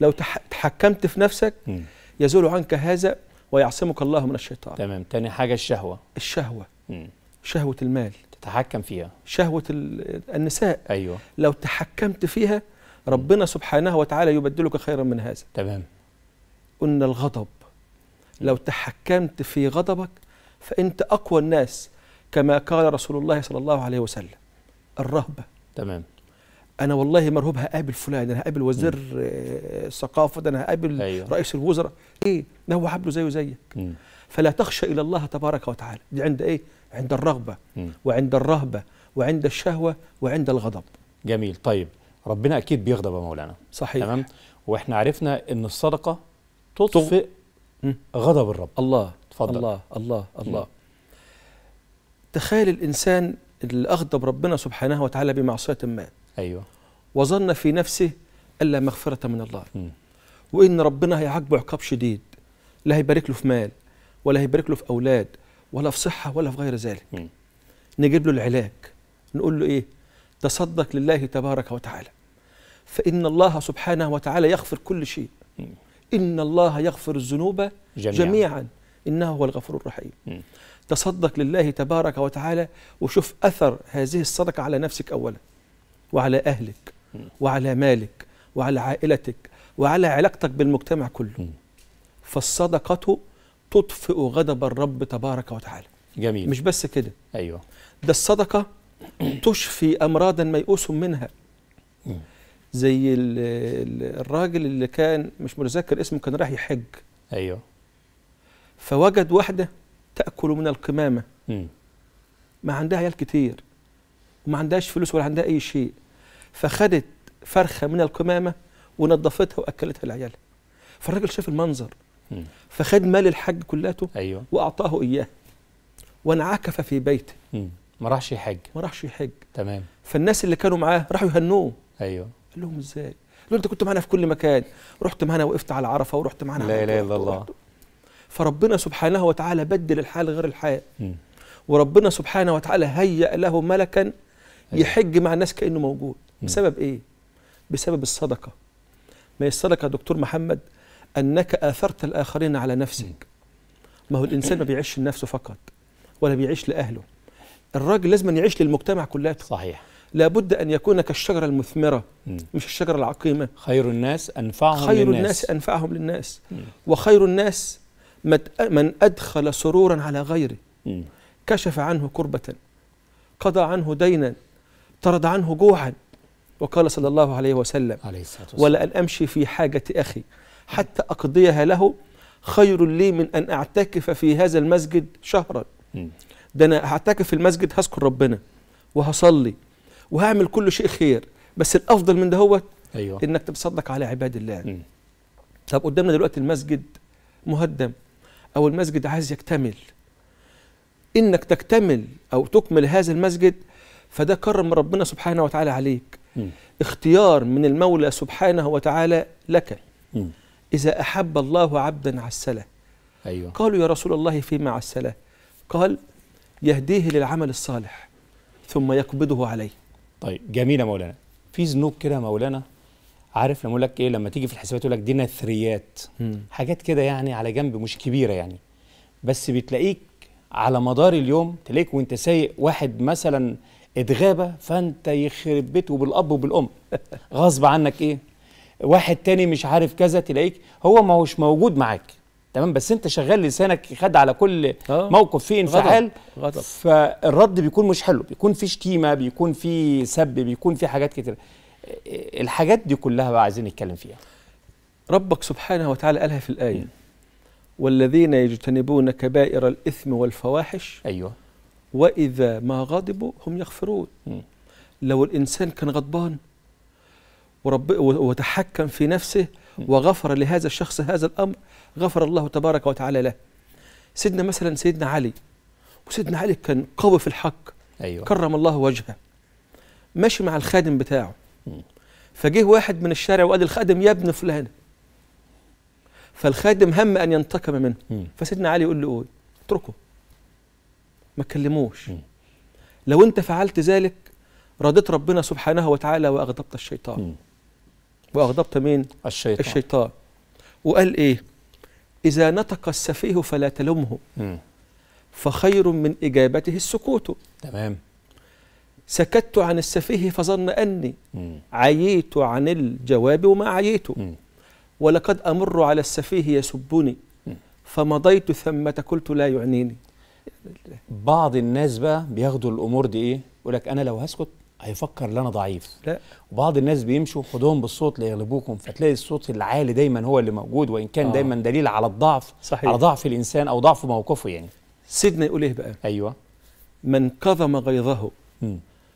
لو تحكمت في نفسك م. يزول عنك هذا ويعصمك الله من الشيطان تمام تاني حاجة الشهوة الشهوة مم. شهوة المال تتحكم فيها شهوة النساء أيوة لو تحكمت فيها ربنا سبحانه وتعالى يبدلك خيرا من هذا تمام قلنا الغضب لو تحكمت في غضبك فأنت أقوى الناس كما قال رسول الله صلى الله عليه وسلم الرهبة تمام انا والله مرهوب هقابل فلان انا هقابل وزير الثقافه آه، ده انا هقابل أيوة. رئيس الوزراء ايه ده هو حبله زيه زيك فلا تخشى الى الله تبارك وتعالى دي عند ايه عند الرغبه مم. وعند الرهبه وعند الشهوه وعند الغضب جميل طيب ربنا اكيد بيغضب يا مولانا صحيح تمام واحنا عرفنا ان الصدقه تطفئ غضب الرب الله اتفضل الله الله الله تخيل الانسان اللي اغضب ربنا سبحانه وتعالى بمعصيه ما أيوة. وظن في نفسه الا مغفره من الله م. وان ربنا هيعاقبه عقاب شديد لا هيبارك له في مال ولا هيبارك له في اولاد ولا في صحه ولا في غير ذلك م. نجيب له العلاج نقول له ايه تصدق لله تبارك وتعالى فان الله سبحانه وتعالى يغفر كل شيء م. ان الله يغفر الذنوب جميعا, جميعا. انه هو الغفور الرحيم م. تصدق لله تبارك وتعالى وشوف اثر هذه الصدقه على نفسك اولا وعلى أهلك وعلى مالك وعلى عائلتك وعلى علاقتك بالمجتمع كله فالصدقة تطفئ غضب الرب تبارك وتعالى جميل مش بس كده أيوة ده الصدقة تشفي أمراضا ميؤوس منها زي الراجل اللي كان مش متذكر اسمه كان رايح يحج أيوة فوجد واحدة تأكل من القمامة ما عندها عيال كتير وما عندهاش فلوس ولا عندها أي شيء فخدت فرخه من القمامه ونظفتها واكلتها لعيالها فالراجل شاف المنظر فخد مال الحج كلاته ايوه واعطاه اياه وانعكف في بيته ما راحش يحج ما راحش يحج تمام فالناس اللي كانوا معاه راحوا يهنوه ايوه قال لهم ازاي؟ قالوا انت كنت معانا في كل مكان رحت معانا وقفت على عرفه ورحت معانا لا اله الا الله فربنا سبحانه وتعالى بدل الحال غير الحال م. وربنا سبحانه وتعالى هيأ له ملكا أيوه. يحج مع الناس كانه موجود بسبب ايه بسبب الصدقه ما هي الصدقه يا دكتور محمد انك اثرت الاخرين على نفسك ما هو الانسان ما بيعيش لنفسه فقط ولا بيعيش لاهله الراجل لازم يعيش للمجتمع كلياته صحيح لابد ان يكون كالشجره المثمره م. مش الشجره العقيمه خير الناس انفعهم خير للناس. الناس انفعهم للناس م. وخير الناس من ادخل سرورا على غيره م. كشف عنه كربه قضى عنه دينا طرد عنه جوعا وقال صلى الله عليه وسلم عليه ولأن أمشي في حاجة أخي حتى أقضيها له خير لي من أن أعتكف في هذا المسجد شهرا ده أنا هعتكف في المسجد هذكر ربنا وهصلي وهعمل كل شيء خير بس الأفضل من ده هو أيوة. إنك تتصدق على عباد الله مم. طب قدامنا دلوقتي المسجد مهدم أو المسجد عايز يكتمل إنك تكتمل أو تكمل هذا المسجد فده كرم ربنا سبحانه وتعالى عليك م. اختيار من المولى سبحانه وتعالى لك م. إذا أحب الله عبدا عسله أيوة. قالوا يا رسول الله فيما عسله قال يهديه للعمل الصالح ثم يقبضه عليه طيب جميل يا مولانا في ذنوب كده يا مولانا عارف لما لك ايه لما تيجي في الحسابات يقول لك دي نثريات حاجات كده يعني على جنب مش كبيره يعني بس بتلاقيك على مدار اليوم تلاقيك وانت سايق واحد مثلا اتغابى فانت يخرب بيته بالاب وبالام غصب عنك ايه واحد تاني مش عارف كذا تلاقيك هو ما هوش موجود معاك تمام بس انت شغال لسانك خد على كل آه. موقف فيه انفعال غضب. فالرد بيكون مش حلو بيكون في شتيمه بيكون في سب بيكون في حاجات كتير الحاجات دي كلها بقى عايزين نتكلم فيها ربك سبحانه وتعالى قالها في الايه والذين يجتنبون كبائر الاثم والفواحش ايوه وإذا ما غضبوا هم يغفرون لو الإنسان كان غضبان ورب وتحكم في نفسه وغفر لهذا الشخص هذا الأمر غفر الله تبارك وتعالى له سيدنا مثلا سيدنا علي وسيدنا علي كان قوي في الحق أيوة. كرم الله وجهه ماشي مع الخادم بتاعه فجه واحد من الشارع وقال الخادم يا ابن فلان فالخادم هم أن ينتقم منه فسيدنا علي يقول له اتركه ما تكلموش لو انت فعلت ذلك رضيت ربنا سبحانه وتعالى واغضبت الشيطان م. واغضبت مين الشيطان الشيطان وقال ايه اذا نطق السفيه فلا تلمه م. فخير من اجابته السكوت تمام سكت عن السفيه فظن اني م. عييت عن الجواب وما عييت ولقد امر على السفيه يسبني فمضيت ثمة قلت لا يعنيني بعض الناس بقى بياخدوا الامور دي ايه يقول لك انا لو هسكت هيفكر ان انا ضعيف لا وبعض الناس بيمشوا خدوهم بالصوت ليغلبوكم فتلاقي الصوت العالي دايما هو اللي موجود وان كان آه. دايما دليل على الضعف صحيح. على ضعف الانسان او ضعف موقفه يعني سيدنا يقول ايه بقى ايوه من كظم غيظه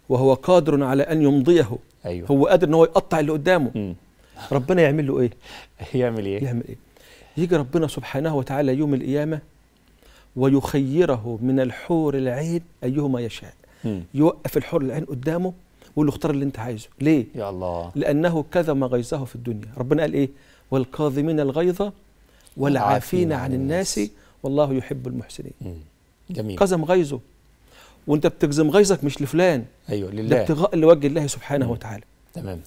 وهو قادر على ان يمضيه أيوة. هو قادر ان هو يقطع اللي قدامه م. ربنا يعمل له ايه يعمل ايه يعمل ايه يجي ربنا سبحانه وتعالى يوم القيامه ويخيره من الحور العين أيهما يشاء م. يوقف الحور العين قدامه ويقول اختار اللي انت عايزه ليه يا الله لأنه كظم غيظه في الدنيا ربنا قال إيه والكاظمين الغيظ والعافين عن الناس والله يحب المحسنين جميل كظم غيظه وانت بتجزم غيظك مش لفلان ايوه لله ابتغاء لوجه الله سبحانه مم. وتعالى تمام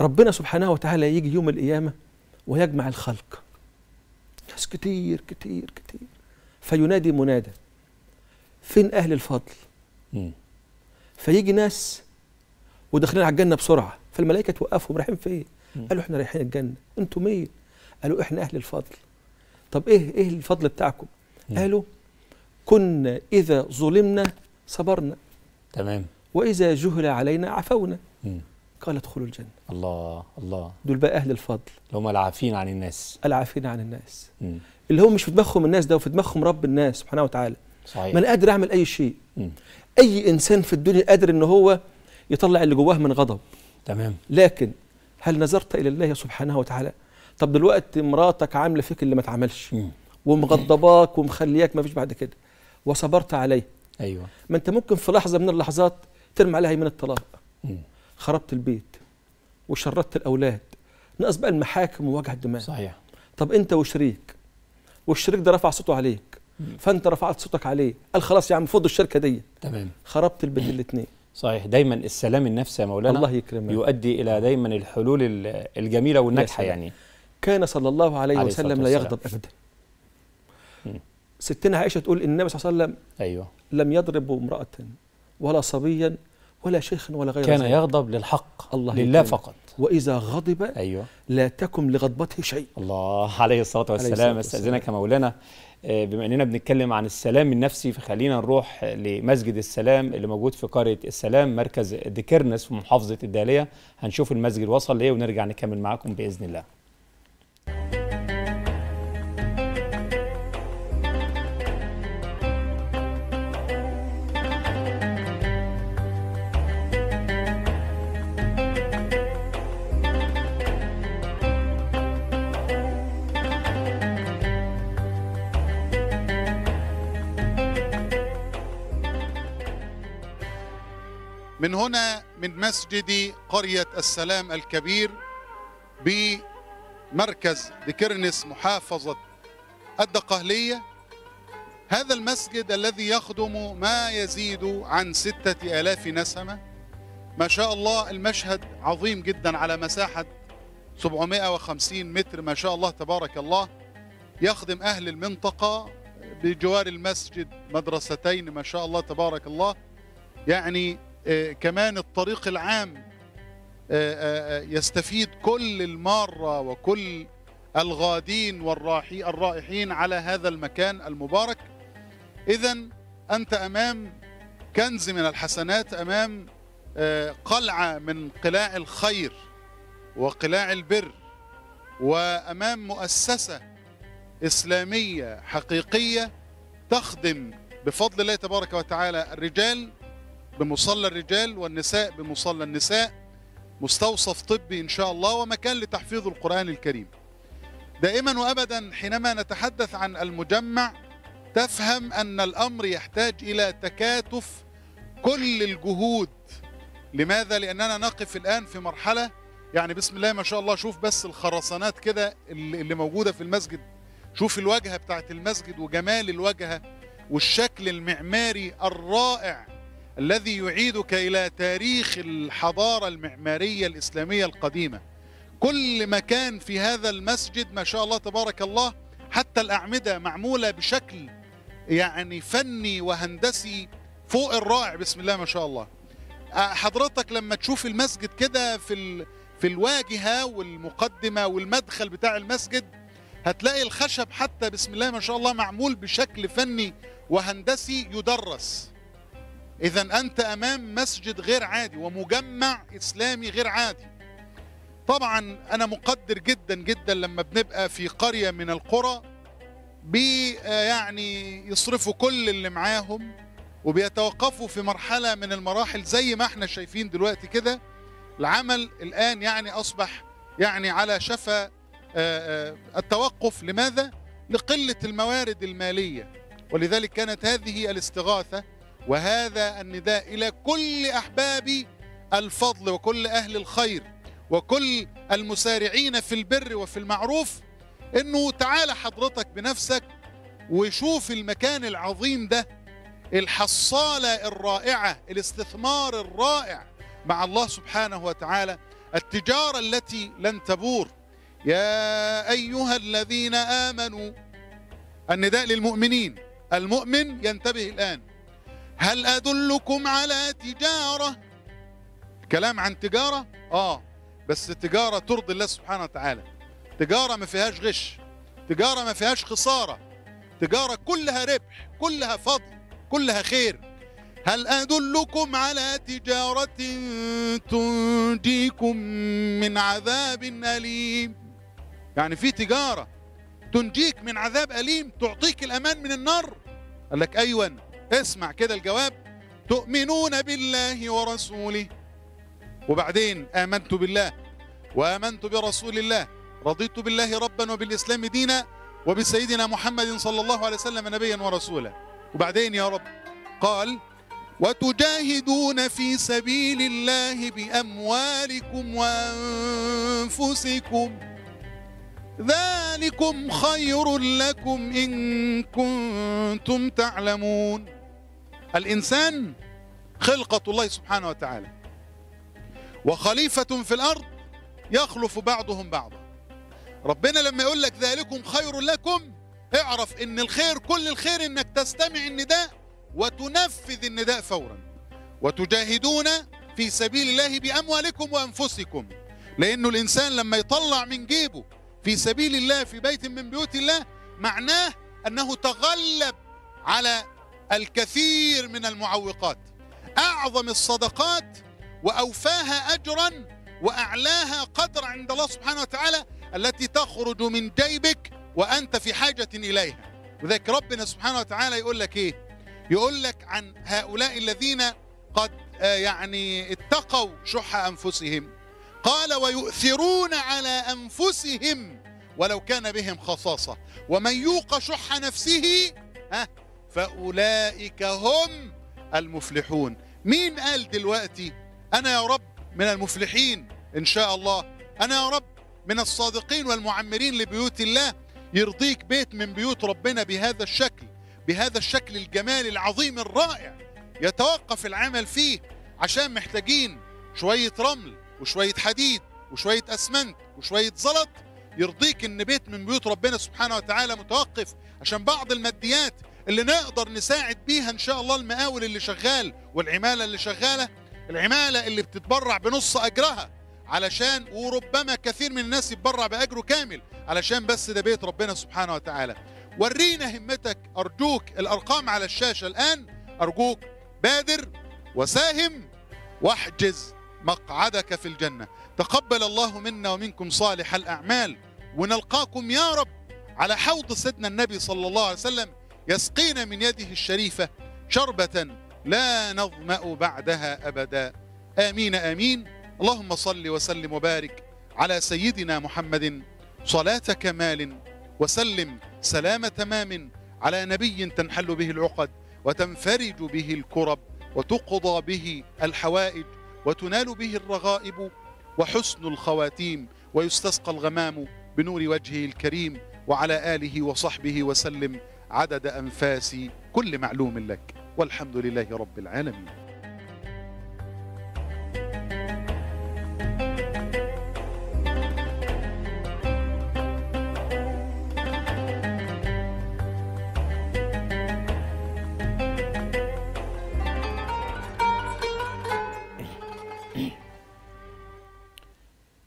ربنا سبحانه وتعالى يجي يوم القيامه ويجمع الخلق ناس كتير كتير كتير فينادي منادى فين أهل الفضل فيجي ناس وداخلين على الجنة بسرعة فالملائكة توقفهم رايحين فين قالوا احنا رايحين الجنة انتوا مين قالوا احنا أهل الفضل طب ايه ايه الفضل بتاعكم قالوا كنا إذا ظلمنا صبرنا تمام وإذا جهل علينا عفونا قال ادخلوا الجنة الله الله دول بقى أهل الفضل اللي هم العافين عن الناس العافين عن الناس مم. اللي هو مش في دماغهم الناس ده وفي دماغهم رب الناس سبحانه وتعالى صحيح ما انا قادر اعمل اي شيء م. اي انسان في الدنيا قادر ان هو يطلع اللي جواه من غضب تمام لكن هل نظرت الى الله سبحانه وتعالى طب دلوقتي مراتك عامله فيك اللي ما اتعملش ومغضباك ومخلياك ما فيش بعد كده وصبرت عليه ايوه ما انت ممكن في لحظه من اللحظات ترمي عليها يمين الطلاق م. خربت البيت وشردت الاولاد ناقص بقى المحاكم ووجع الدماغ صحيح طب انت وشريك والشريك ده رفع صوته عليك فانت رفعت صوتك عليه قال خلاص يا عم فض الشركه دي تمام خربت البيت الاثنين صحيح دايما السلام النفسي يا مولانا الله يكرمك يؤدي الى دايما الحلول الجميله والناجحه يعني كان صلى الله عليه, عليه وسلم لا يغضب ابدا ستنا عائشه تقول ان النبي صلى الله عليه وسلم ايوه لم يضرب امراه ولا صبيا ولا شيخ ولا غير كان ذلك. يغضب للحق الله لله يكلم. فقط وإذا غضب أيوة. لا تكن لغضبته شيء الله عليه الصلاة والسلام استأذنك مولانا آه، بما أننا بنتكلم عن السلام النفسي فخلينا نروح لمسجد السلام اللي موجود في قرية السلام مركز ديكرنس في محافظة الدالية هنشوف المسجد وصل ليه ونرجع نكمل معاكم بإذن الله من هنا من مسجد قرية السلام الكبير بمركز بكرنس محافظة الدقهلية هذا المسجد الذي يخدم ما يزيد عن ستة آلاف نسمة ما شاء الله المشهد عظيم جدا على مساحة 750 متر ما شاء الله تبارك الله يخدم أهل المنطقة بجوار المسجد مدرستين ما شاء الله تبارك الله يعني آه، كمان الطريق العام آه، آه، يستفيد كل المارة وكل الغادين والرائحين على هذا المكان المبارك إذا أنت أمام كنز من الحسنات أمام قلعة من قلاع الخير وقلاع البر وأمام مؤسسة إسلامية حقيقية تخدم بفضل الله تبارك وتعالى الرجال بمصلى الرجال والنساء بمصلى النساء مستوصف طبي إن شاء الله ومكان لتحفيظ القرآن الكريم دائما وأبدا حينما نتحدث عن المجمع تفهم أن الأمر يحتاج إلى تكاتف كل الجهود لماذا؟ لأننا نقف الآن في مرحلة يعني بسم الله ما شاء الله شوف بس الخرسانات كده اللي موجودة في المسجد شوف الواجهة بتاعت المسجد وجمال الواجهة والشكل المعماري الرائع الذي يعيدك إلى تاريخ الحضارة المعمارية الإسلامية القديمة كل مكان في هذا المسجد ما شاء الله تبارك الله حتى الأعمدة معمولة بشكل يعني فني وهندسي فوق الرائع بسم الله ما شاء الله حضرتك لما تشوف المسجد كده في ال... في الواجهة والمقدمة والمدخل بتاع المسجد هتلاقي الخشب حتى بسم الله ما شاء الله معمول بشكل فني وهندسي يدرس إذا أنت أمام مسجد غير عادي ومجمع إسلامي غير عادي طبعا أنا مقدر جدا جدا لما بنبقى في قرية من القرى بي يعني يصرفوا كل اللي معاهم وبيتوقفوا في مرحلة من المراحل زي ما احنا شايفين دلوقتي كده العمل الآن يعني أصبح يعني على شفا آه، آه، التوقف لماذا؟ لقلة الموارد المالية ولذلك كانت هذه الاستغاثة وهذا النداء إلى كل أحباب الفضل وكل أهل الخير وكل المسارعين في البر وفي المعروف انه تعالى حضرتك بنفسك وشوف المكان العظيم ده الحصالة الرائعة الاستثمار الرائع مع الله سبحانه وتعالى التجارة التي لن تبور يا أيها الذين آمنوا النداء للمؤمنين المؤمن ينتبه الآن هل أدلكم على تجارة كلام عن تجارة آه بس تجارة ترضي الله سبحانه وتعالى تجارة ما فيهاش غش تجارة ما فيهاش خسارة تجارة كلها ربح كلها فضل كلها خير هل أدلكم على تجارة تنجيكم من عذاب أليم يعني في تجارة تنجيك من عذاب أليم تعطيك الأمان من النار قال لك أيوة اسمع كده الجواب تؤمنون بالله ورسوله وبعدين آمنت بالله وآمنت برسول الله رضيت بالله ربا وبالإسلام دينا وبسيدنا محمد صلى الله عليه وسلم نبيا ورسولا وبعدين يا رب قال وتجاهدون في سبيل الله بأموالكم وأنفسكم ذلكم خير لكم إن كنتم تعلمون الإنسان خلقة الله سبحانه وتعالى وخليفة في الأرض يخلف بعضهم بعضا ربنا لما يقول لك ذلكم خير لكم اعرف ان الخير كل الخير انك تستمع النداء وتنفذ النداء فورا وتجاهدون في سبيل الله باموالكم وانفسكم لانه الانسان لما يطلع من جيبه في سبيل الله في بيت من بيوت الله معناه انه تغلب على الكثير من المعوقات اعظم الصدقات واوفاها اجرا واعلاها قدر عند الله سبحانه وتعالى التي تخرج من جيبك وانت في حاجه اليها وذلك ربنا سبحانه وتعالى يقول لك ايه يقول لك عن هؤلاء الذين قد آه، يعني اتقوا شح انفسهم قال ويؤثرون على انفسهم ولو كان بهم خصاصه ومن يوق شح نفسه ها فأولئك هم المفلحون مين قال دلوقتي أنا يا رب من المفلحين إن شاء الله أنا يا رب من الصادقين والمعمرين لبيوت الله يرضيك بيت من بيوت ربنا بهذا الشكل بهذا الشكل الجمالي العظيم الرائع يتوقف العمل فيه عشان محتاجين شوية رمل وشوية حديد وشوية أسمنت وشوية زلط يرضيك ان بيت من بيوت ربنا سبحانه وتعالى متوقف عشان بعض الماديات اللي نقدر نساعد بيها ان شاء الله المقاول اللي شغال والعماله اللي شغاله العماله اللي بتتبرع بنص اجرها علشان وربما كثير من الناس يتبرع باجره كامل علشان بس ده بيت ربنا سبحانه وتعالى ورينا همتك ارجوك الارقام على الشاشه الان ارجوك بادر وساهم واحجز مقعدك في الجنه تقبل الله منا ومنكم صالح الاعمال ونلقاكم يا رب على حوض سيدنا النبي صلى الله عليه وسلم يسقينا من يده الشريفة شربة لا نظمأ بعدها أبدا آمين آمين اللهم صل وسلم وبارك على سيدنا محمد صلاة كمال وسلم سلام تمام على نبي تنحل به العقد وتنفرج به الكرب وتقضى به الحوائج وتنال به الرغائب وحسن الخواتيم ويستسقى الغمام بنور وجهه الكريم وعلى آله وصحبه وسلم عدد أنفاس كل معلوم لك والحمد لله رب العالمين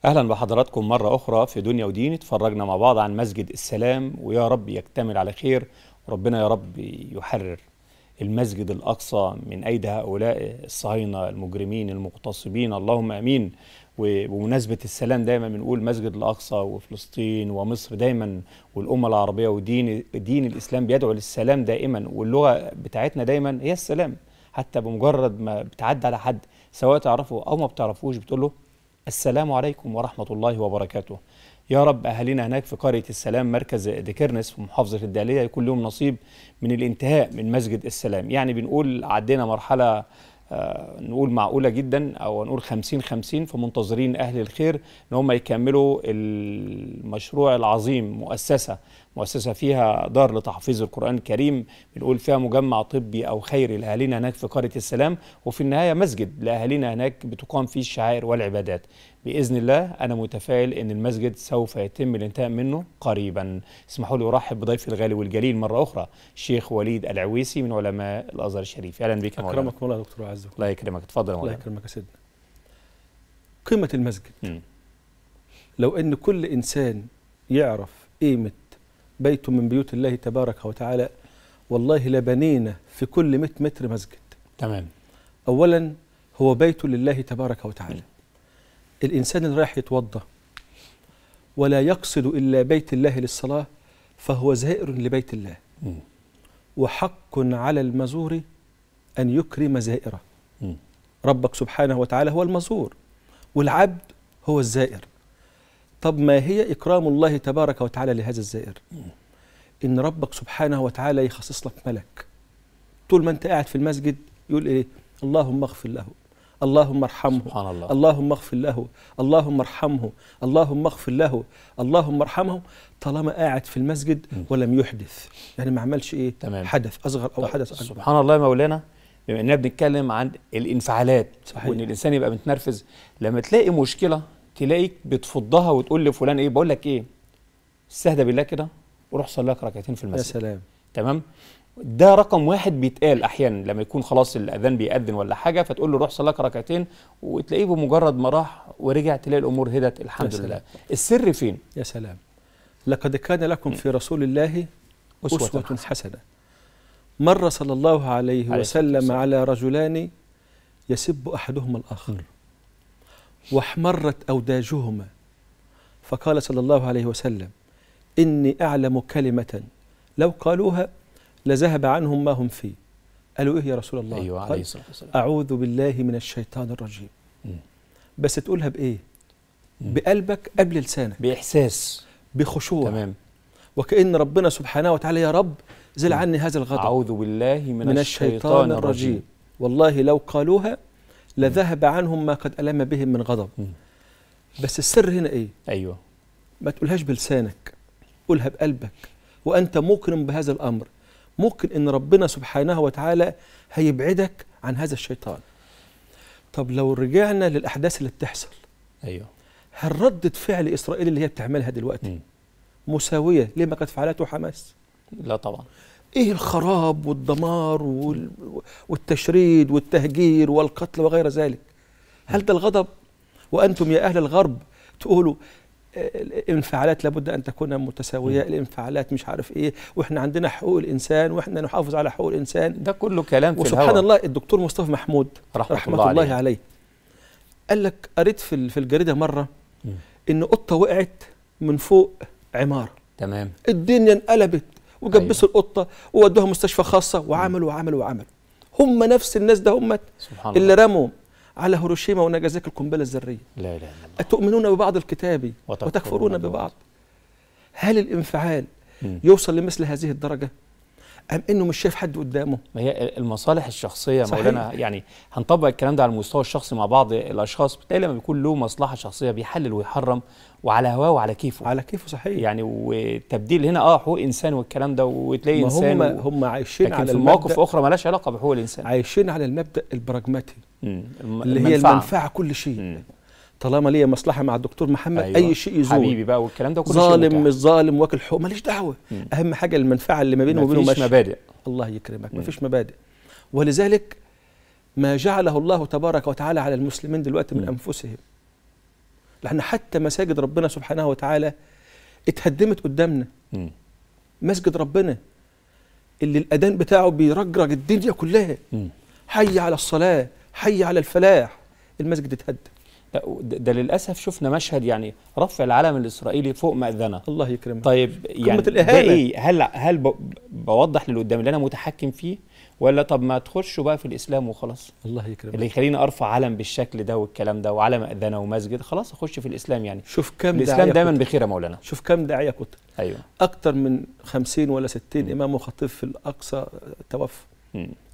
اهلا بحضراتكم مره اخرى في دنيا ودين اتفرجنا مع بعض عن مسجد السلام ويا رب يكتمل على خير ربنا يا رب يحرر المسجد الأقصى من أيدي هؤلاء الصهاينة المجرمين المغتصبين اللهم أمين وبمناسبة السلام دايما بنقول مسجد الأقصى وفلسطين ومصر دايما والأمة العربية ودين دين الإسلام بيدعو للسلام دائما واللغة بتاعتنا دايما هي السلام حتى بمجرد ما بتعدي على حد سواء تعرفه أو ما بتعرفوش بتقول له السلام عليكم ورحمة الله وبركاته يا رب أهالينا هناك في قرية السلام مركز ديكرنس في محافظة الدالية يكون لهم نصيب من الانتهاء من مسجد السلام يعني بنقول عدينا مرحلة آه، نقول معقوله جدا او نقول 50 50 فمنتظرين اهل الخير ان هم يكملوا المشروع العظيم مؤسسه مؤسسه فيها دار لتحفيظ القران الكريم بنقول فيها مجمع طبي او خيري لاهالينا هناك في قريه السلام وفي النهايه مسجد لاهالينا هناك بتقام فيه الشعائر والعبادات باذن الله انا متفائل ان المسجد سوف يتم الانتهاء منه قريبا اسمحوا لي ارحب بضيفي الغالي والجليل مره اخرى الشيخ وليد العويسي من علماء الازهر الشريف اهلا بك مولانا اكرمك مولانا دكتور عز الله يكرمك اتفضل مولانا الله يكرمك يا سيدنا قيمه المسجد م. لو ان كل انسان يعرف قيمه بيت من بيوت الله تبارك وتعالى والله لبنينا في كل 100 متر مسجد تمام اولا هو بيت لله تبارك وتعالى م. الإنسان اللي رايح يتوضى ولا يقصد إلا بيت الله للصلاة فهو زائر لبيت الله وحق على المزور أن يكرم زائره ربك سبحانه وتعالى هو المزور والعبد هو الزائر طب ما هي إكرام الله تبارك وتعالى لهذا الزائر إن ربك سبحانه وتعالى يخصص لك ملك طول ما أنت قاعد في المسجد يقول إيه اللهم اغفر له اللهم ارحمه سبحان الله. اللهم اغفر له اللهم ارحمه اللهم اغفر له اللهم ارحمه طالما قاعد في المسجد ولم يحدث يعني ما عملش ايه تمام. حدث اصغر او حدث أكبر. سبحان الله يا مولانا بما اننا بنتكلم عن الانفعالات صحيح. وان الانسان يبقى متنرفز لما تلاقي مشكله تلاقيك بتفضها وتقول لفلان ايه بقول لك ايه استهدى بالله كده وروح صلي لك ركعتين في المسجد يا سلام تمام ده رقم واحد بيتقال احيانا لما يكون خلاص الاذان بيأذن ولا حاجه فتقول له روح صلاك ركعتين وتلاقيه بمجرد ما راح ورجع تلاقي الامور هدت الحمد يا سلام. لله السر فين يا سلام لقد كان لكم في رسول الله اسوه, أسوة حسنة. حسنه مر صلى الله عليه, عليه وسلم على رجلان يسب احدهما الاخر واحمرت اوداجهما فقال صلى الله عليه وسلم اني اعلم كلمه لو قالوها لذهب عنهم ما هم فيه قالوا إيه يا رسول الله أيوة عليه الصلاة والسلام أعوذ بالله من الشيطان الرجيم م. بس تقولها بإيه م. بقلبك قبل لسانك بإحساس بخشوع تمام وكأن ربنا سبحانه وتعالى يا رب زل عني هذا الغضب أعوذ بالله من, من الشيطان الرجيم. الرجيم والله لو قالوها لذهب عنهم ما قد ألم بهم من غضب م. بس السر هنا إيه أيوة ما تقولهاش بلسانك قولها بقلبك وأنت مقرن بهذا الأمر ممكن ان ربنا سبحانه وتعالى هيبعدك عن هذا الشيطان طب لو رجعنا للاحداث اللي بتحصل ايوه هل ردة فعل اسرائيل اللي هي بتعملها دلوقتي م. مساويه لما كانت فعلته حماس لا طبعا ايه الخراب والدمار وال... والتشريد والتهجير والقتل وغير ذلك هل ده الغضب وانتم يا اهل الغرب تقولوا الانفعالات لابد ان تكون متساويه الانفعالات مش عارف ايه واحنا عندنا حقوق الانسان واحنا نحافظ على حقوق الانسان ده كله كلام في وسبحان الهوى. الله الدكتور مصطفى محمود رحمه, رحمة الله, الله عليه. عليه قال لك قريت في في الجريده مره م. ان قطه وقعت من فوق عماره تمام الدنيا انقلبت وجبسوا أيوة. القطه وودوها مستشفى خاصه وعملوا وعملوا وعملوا هم نفس الناس ده هم اللي رموا على هيروشيما وناجازاكي القنبله الذريه لا اله الا ببعض الكتاب وتكفرون ببعض هل الانفعال يوصل لمثل هذه الدرجه ام انه مش شايف حد قدامه ما هي المصالح الشخصيه صحيح. مولانا يعني هنطبق الكلام ده على المستوى الشخصي مع بعض الاشخاص بتلاقي لما بيكون له مصلحه شخصيه بيحلل ويحرم وعلى هواه وعلى كيفه على كيفه صحيح يعني والتبديل هنا اه حقوق انسان والكلام ده وتلاقي انسان هم و... هم عايشين لكن على في مواقف اخرى مالهاش علاقه بحقوق الانسان عايشين على المبدا البراجماتي اللي المنفعة. هي المنفعه كل شيء مم. طالما ليا مصلحه مع الدكتور محمد أيوة. اي شيء يزول حبيبي بقى والكلام ده كله ظالم مش ظالم واكل حقوق ماليش دعوه مم. اهم حاجه المنفعه اللي ما بينه وبينه مفيش مبادئ الله يكرمك مم. مفيش مبادئ ولذلك ما جعله الله تبارك وتعالى على المسلمين دلوقتي من انفسهم لان حتى مساجد ربنا سبحانه وتعالى اتهدمت قدامنا مم. مسجد ربنا اللي الاذان بتاعه بيرجرج الدنيا كلها مم. حي على الصلاه حي على الفلاح المسجد اتهدم ده للاسف شفنا مشهد يعني رفع العلم الاسرائيلي فوق مأذنه الله يكرمك طيب يعني ده ايه هل هل بوضح للي قدامي اللي انا متحكم فيه ولا طب ما تخشوا بقى في الاسلام وخلاص الله يكرمك اللي يخليني ارفع علم بالشكل ده والكلام ده وعلم اذنه ومسجد خلاص اخش في الاسلام يعني شوف كم الاسلام دايما بخير يا مولانا شوف كم داعيه كتب ايوه اكتر من 50 ولا 60 امام وخطيب في الاقصى توفى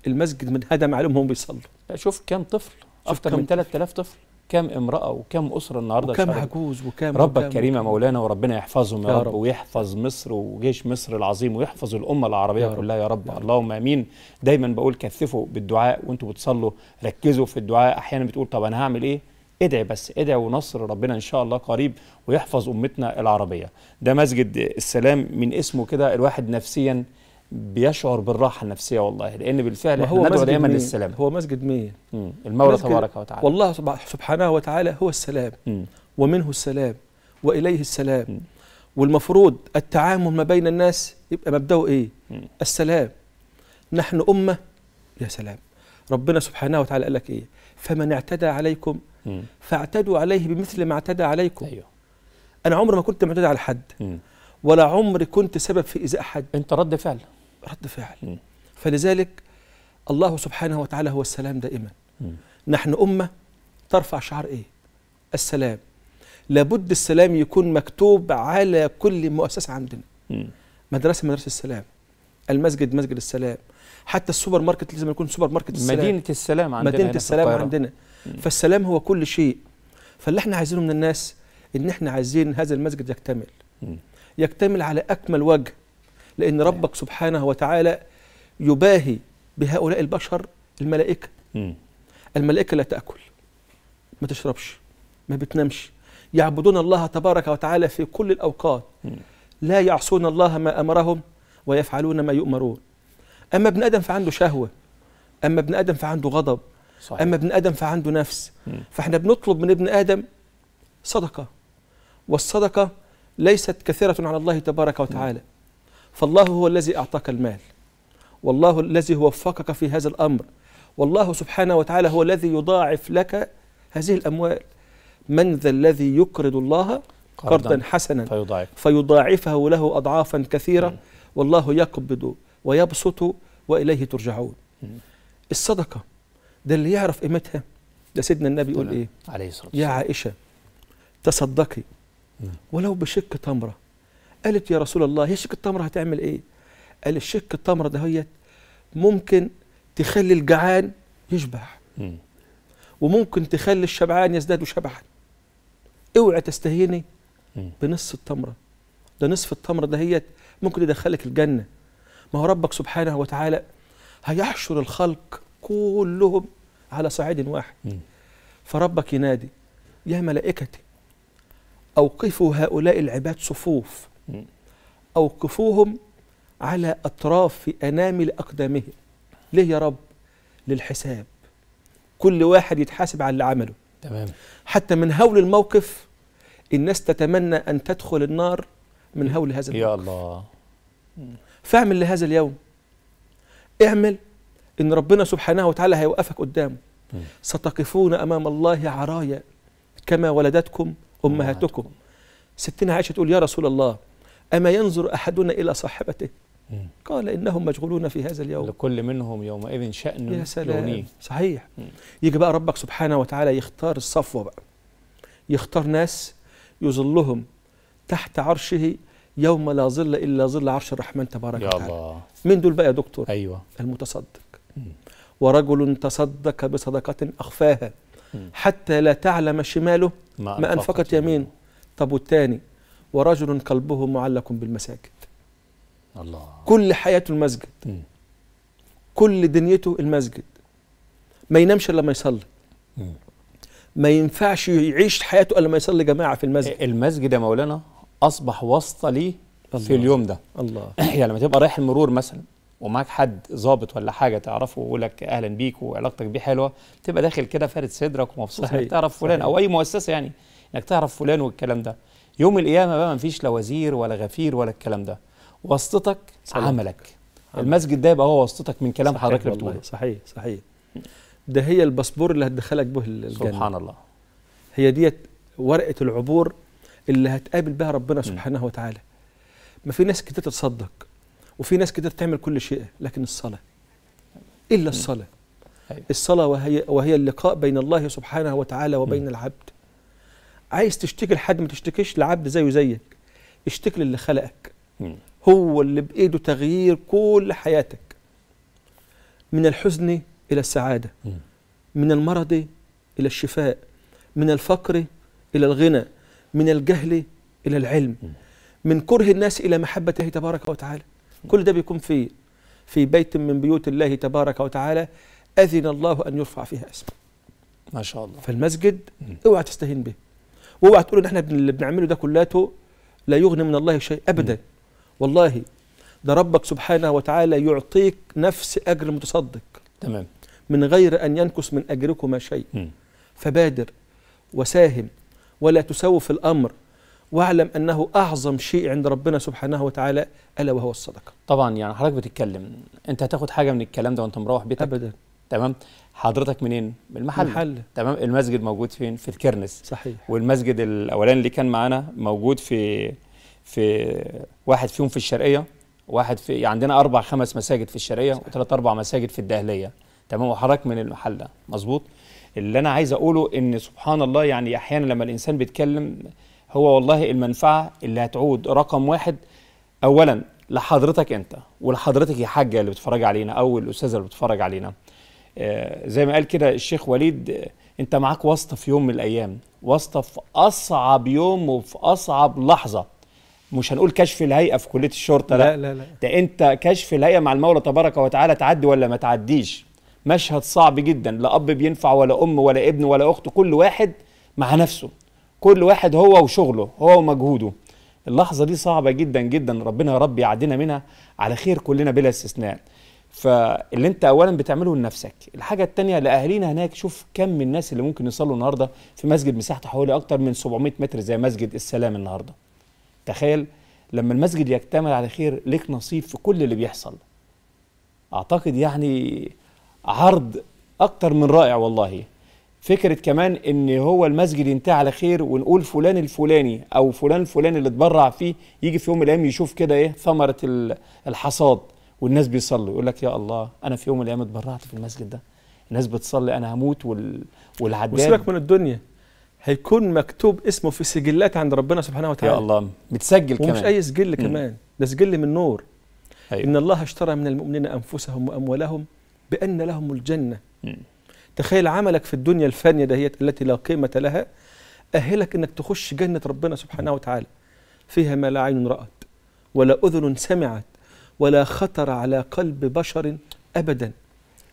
المسجد من هدم عليهم وهم بيصلوا شوف كم طفل اكتر من 3000 طفل كم امرأة وكم أسرة النهاردة وكم عجوز وكم ربك كريم يا مولانا وربنا يحفظهم يا, رب, رب ويحفظ مصر وجيش مصر العظيم ويحفظ الأمة العربية يا كلها يا رب, رب. اللهم آمين دايما بقول كثفوا بالدعاء وانتم بتصلوا ركزوا في الدعاء أحيانا بتقول طب أنا هعمل إيه ادعي بس ادعي ونصر ربنا ان شاء الله قريب ويحفظ امتنا العربيه ده مسجد السلام من اسمه كده الواحد نفسيا بيشعر بالراحه النفسيه والله لان بالفعل هو ندعو دايما للسلام هو مسجد مين المولى تبارك وتعالى والله سبحانه وتعالى هو السلام مم. ومنه السلام واليه السلام مم. والمفروض التعامل ما بين الناس يبقى مبدأه ايه مم. السلام نحن امه يا سلام ربنا سبحانه وتعالى قال لك ايه فمن اعتدى عليكم فاعتدوا عليه بمثل ما اعتدى عليكم أيوه. انا عمري ما كنت معتدى على حد مم. ولا عمري كنت سبب في ايذاء حد انت رد فعل رد فعل م. فلذلك الله سبحانه وتعالى هو السلام دائما م. نحن أمة ترفع شعار إيه السلام لابد السلام يكون مكتوب على كل مؤسسة عندنا م. مدرسة مدرسة السلام المسجد مسجد السلام حتى السوبر ماركت لازم يكون سوبر ماركت السلام مدينة السلام عندنا مدينة السلام عندنا م. فالسلام هو كل شيء فاللي احنا عايزينه من الناس ان احنا عايزين هذا المسجد يكتمل يكتمل على اكمل وجه لأن ربك سبحانه وتعالى يباهي بهؤلاء البشر الملائكة الملائكة لا تأكل ما تشربش ما بتنامش يعبدون الله تبارك وتعالى في كل الأوقات لا يعصون الله ما أمرهم ويفعلون ما يؤمرون أما ابن آدم فعنده شهوة أما ابن آدم فعنده غضب صحيح. أما ابن آدم فعنده نفس فإحنا بنطلب من ابن آدم صدقة والصدقة ليست كثيرة على الله تبارك وتعالى فالله هو الذي أعطاك المال والله الذي وفقك في هذا الأمر والله سبحانه وتعالى هو الذي يضاعف لك هذه الأموال من ذا الذي يقرض الله قرضا حسنا فيضاعف. فيضاعفه له أضعافا كثيرة والله يقبض ويبسط وإليه ترجعون الصدقة ده اللي يعرف قيمتها ده سيدنا النبي يقول إيه عليه الصلاة والسلام يا عائشة تصدقي ولو بشق تمره قالت يا رسول الله هي شك التمره هتعمل ايه قال التمره ده دهيت ممكن تخلي الجعان يشبع وممكن تخلي الشبعان يزداد شبعا اوعي تستهيني بنص التمرة ده نصف التمرة دهيت ممكن يدخلك الجنة ما هو ربك سبحانه وتعالى هيحشر الخلق كلهم على صعيد واحد فربك ينادي يا ملائكتي أوقفوا هؤلاء العباد صفوف أوقفوهم على أطراف في أنامل أقدامهم ليه يا رب للحساب كل واحد يتحاسب على اللي عمله تمام حتى من هول الموقف الناس تتمنى أن تدخل النار من هول هذا الموقف يا الله فاعمل لهذا اليوم اعمل إن ربنا سبحانه وتعالى هيوقفك قدامه ستقفون أمام الله عرايا كما ولدتكم أمهاتكم ستنا عائشة تقول يا رسول الله أما ينظر أحدنا إلى صاحبته قال إنهم مشغولون في هذا اليوم لكل منهم يومئذ شأن يا سلام صحيح يجي بقى ربك سبحانه وتعالى يختار الصفوة بقى يختار ناس يظلهم تحت عرشه يوم لا ظل إلا ظل عرش الرحمن تبارك وتعالى من دول بقى يا دكتور أيوة. المتصدق ورجل تصدق بصدقة أخفاها حتى لا تعلم شماله ما, ما أنفقت يمين طب والتاني ورجل قلبه معلق بالمساجد الله كل حياته المسجد م. كل دنيته المسجد ما ينامش الا لما يصلي م. ما ينفعش يعيش حياته الا لما يصلي جماعه في المسجد المسجد يا مولانا اصبح واسطه ليه في اليوم ده الله يعني لما تبقى رايح المرور مثلا ومعاك حد ظابط ولا حاجه تعرفه ويقول لك اهلا بيك وعلاقتك بيه حلوه تبقى داخل كده فارد صدرك ومبسوط انك تعرف فلان صحيح. او اي مؤسسه يعني انك تعرف فلان والكلام ده يوم القيامه بقى ما فيش لا وزير ولا غفير ولا الكلام ده واسطتك عملك عملك المسجد ده يبقى هو واسطتك من كلام حضرتك اللي بتقوله صحيح صحيح ده هي الباسبور اللي هتدخلك به الجنه سبحان الله هي ديت ورقه العبور اللي هتقابل بها ربنا سبحانه م. وتعالى ما في ناس كتير تتصدق وفي ناس كتير تعمل كل شيء لكن الصلاه الا الصلاه أيوة. الصلاه وهي وهي اللقاء بين الله سبحانه وتعالى وبين م. العبد عايز تشتكي لحد ما تشتكيش لعبد زيه زيك اشتكي للي خلقك هو اللي بايده تغيير كل حياتك من الحزن الى السعاده من المرض الى الشفاء من الفقر الى الغنى من الجهل الى العلم من كره الناس الى محبته تبارك وتعالى كل ده بيكون في في بيت من بيوت الله تبارك وتعالى اذن الله ان يرفع فيها اسمه ما شاء الله فالمسجد اوعى تستهين به واوعى تقول ان احنا اللي بنعمله ده كلاته لا يغني من الله شيء ابدا والله ده ربك سبحانه وتعالى يعطيك نفس اجر المتصدق تمام من غير ان ينقص من اجركما شيء م. فبادر وساهم ولا تسوف الامر واعلم انه اعظم شيء عند ربنا سبحانه وتعالى الا وهو الصدقه. طبعا يعني حضرتك بتتكلم انت هتاخد حاجه من الكلام ده وانت مروح بيتك؟ ابدا تمام حضرتك منين؟ من المحل محل. تمام المسجد موجود فين؟ في الكرنس صحيح والمسجد الاولاني اللي كان معانا موجود في في واحد فيهم في الشرقيه واحد في يعني عندنا اربع خمس مساجد في الشرقيه وثلاث اربع مساجد في الدهليه تمام وحضرتك من المحل ده مظبوط؟ اللي انا عايز اقوله ان سبحان الله يعني احيانا لما الانسان بيتكلم هو والله المنفعه اللي هتعود رقم واحد اولا لحضرتك انت ولحضرتك يا حاجه اللي بتتفرج علينا او الاستاذه اللي بتتفرج علينا آه، زي ما قال كده الشيخ وليد آه، انت معاك واسطه في يوم من الايام واسطه في اصعب يوم وفي اصعب لحظه مش هنقول كشف الهيئه في كليه الشرطه لا لا لا ده انت كشف الهيئه مع المولى تبارك وتعالى تعدي ولا ما تعديش مشهد صعب جدا لا اب بينفع ولا ام ولا ابن ولا اخت كل واحد مع نفسه كل واحد هو وشغله هو ومجهوده اللحظه دي صعبه جدا جدا ربنا يا رب يعدينا منها على خير كلنا بلا استثناء فاللي انت اولا بتعمله لنفسك الحاجه الثانيه لاهالينا هناك شوف كم الناس اللي ممكن يصلوا النهارده في مسجد مساحته حوالي اكتر من 700 متر زي مسجد السلام النهارده تخيل لما المسجد يكتمل على خير ليك نصيب في كل اللي بيحصل اعتقد يعني عرض اكتر من رائع والله فكره كمان ان هو المسجد ينتهي على خير ونقول فلان الفلاني او فلان الفلاني اللي اتبرع فيه يجي في يوم من الايام يشوف كده ايه ثمره الحصاد والناس بيصلوا يقول لك يا الله انا في يوم من الايام اتبرعت في المسجد ده الناس بتصلي انا هموت وال... والعداد وسيبك من الدنيا هيكون مكتوب اسمه في سجلات عند ربنا سبحانه وتعالى يا الله متسجل ومش كمان ومش اي سجل كمان ده سجل من نور أيوة. ان الله اشترى من المؤمنين انفسهم واموالهم بان لهم الجنه م. تخيل عملك في الدنيا الفانيه دهيت التي لا قيمه لها اهلك انك تخش جنه ربنا سبحانه وتعالى فيها ما لا عين رات ولا اذن سمعت ولا خطر على قلب بشر أبدا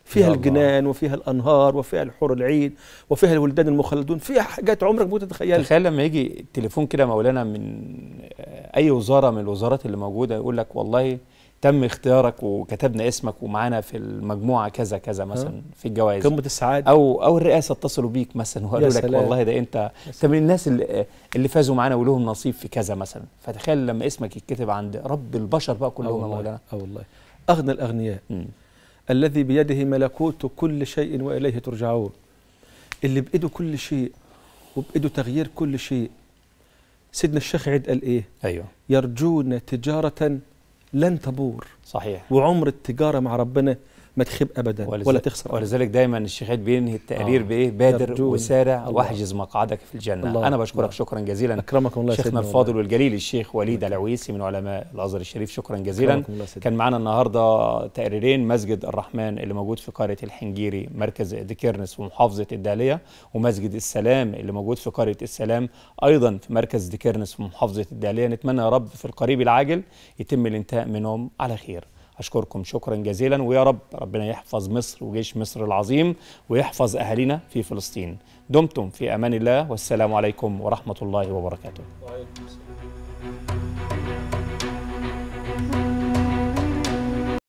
فيها الجنان وفيها الأنهار وفيها الحور العين وفيها الولدان المخلدون فيها حاجات عمرك ما تتخيلها تخيل لما يجي التليفون كده مولانا من آه، أي وزارة من الوزارات اللي موجودة يقول لك والله تم اختيارك وكتبنا اسمك ومعانا في المجموعه كذا كذا مثلا في الجوائز قمه السعاده او او الرئاسه اتصلوا بيك مثلا وقالوا لك والله ده انت انت من الناس اللي, اللي فازوا معانا ولهم نصيب في كذا مثلا فتخيل لما اسمك يتكتب عند رب البشر بقى كلهم مولانا اه والله اغنى الاغنياء م. الذي بيده ملكوت كل شيء واليه ترجعون اللي بايده كل شيء وبايده تغيير كل شيء سيدنا الشيخ عيد قال ايه ايوه يرجون تجاره لن تبور صحيح وعمر التجارة مع ربنا ما تخيب ابدا ولذلك ولا تخسر ولذلك دايما الشيخات بينهي التقرير آه. بايه بادر يبدون. وسارع الله. واحجز مقعدك في الجنه الله. انا بشكرك الله. شكرا جزيلا اكرمك الله شيخنا الفاضل والجليل الشيخ وليد العويسي من علماء الازهر الشريف شكرا جزيلا كان معنا النهارده تقريرين مسجد الرحمن اللي موجود في قريه الحنجيري مركز ديكيرنس ومحافظه الداليه ومسجد السلام اللي موجود في قريه السلام ايضا في مركز ديكيرنس في محافظه الداليه نتمنى يا رب في القريب العاجل يتم الانتهاء منهم على خير أشكركم شكرا جزيلا ويا رب ربنا يحفظ مصر وجيش مصر العظيم ويحفظ أهالينا في فلسطين دمتم في أمان الله والسلام عليكم ورحمة الله وبركاته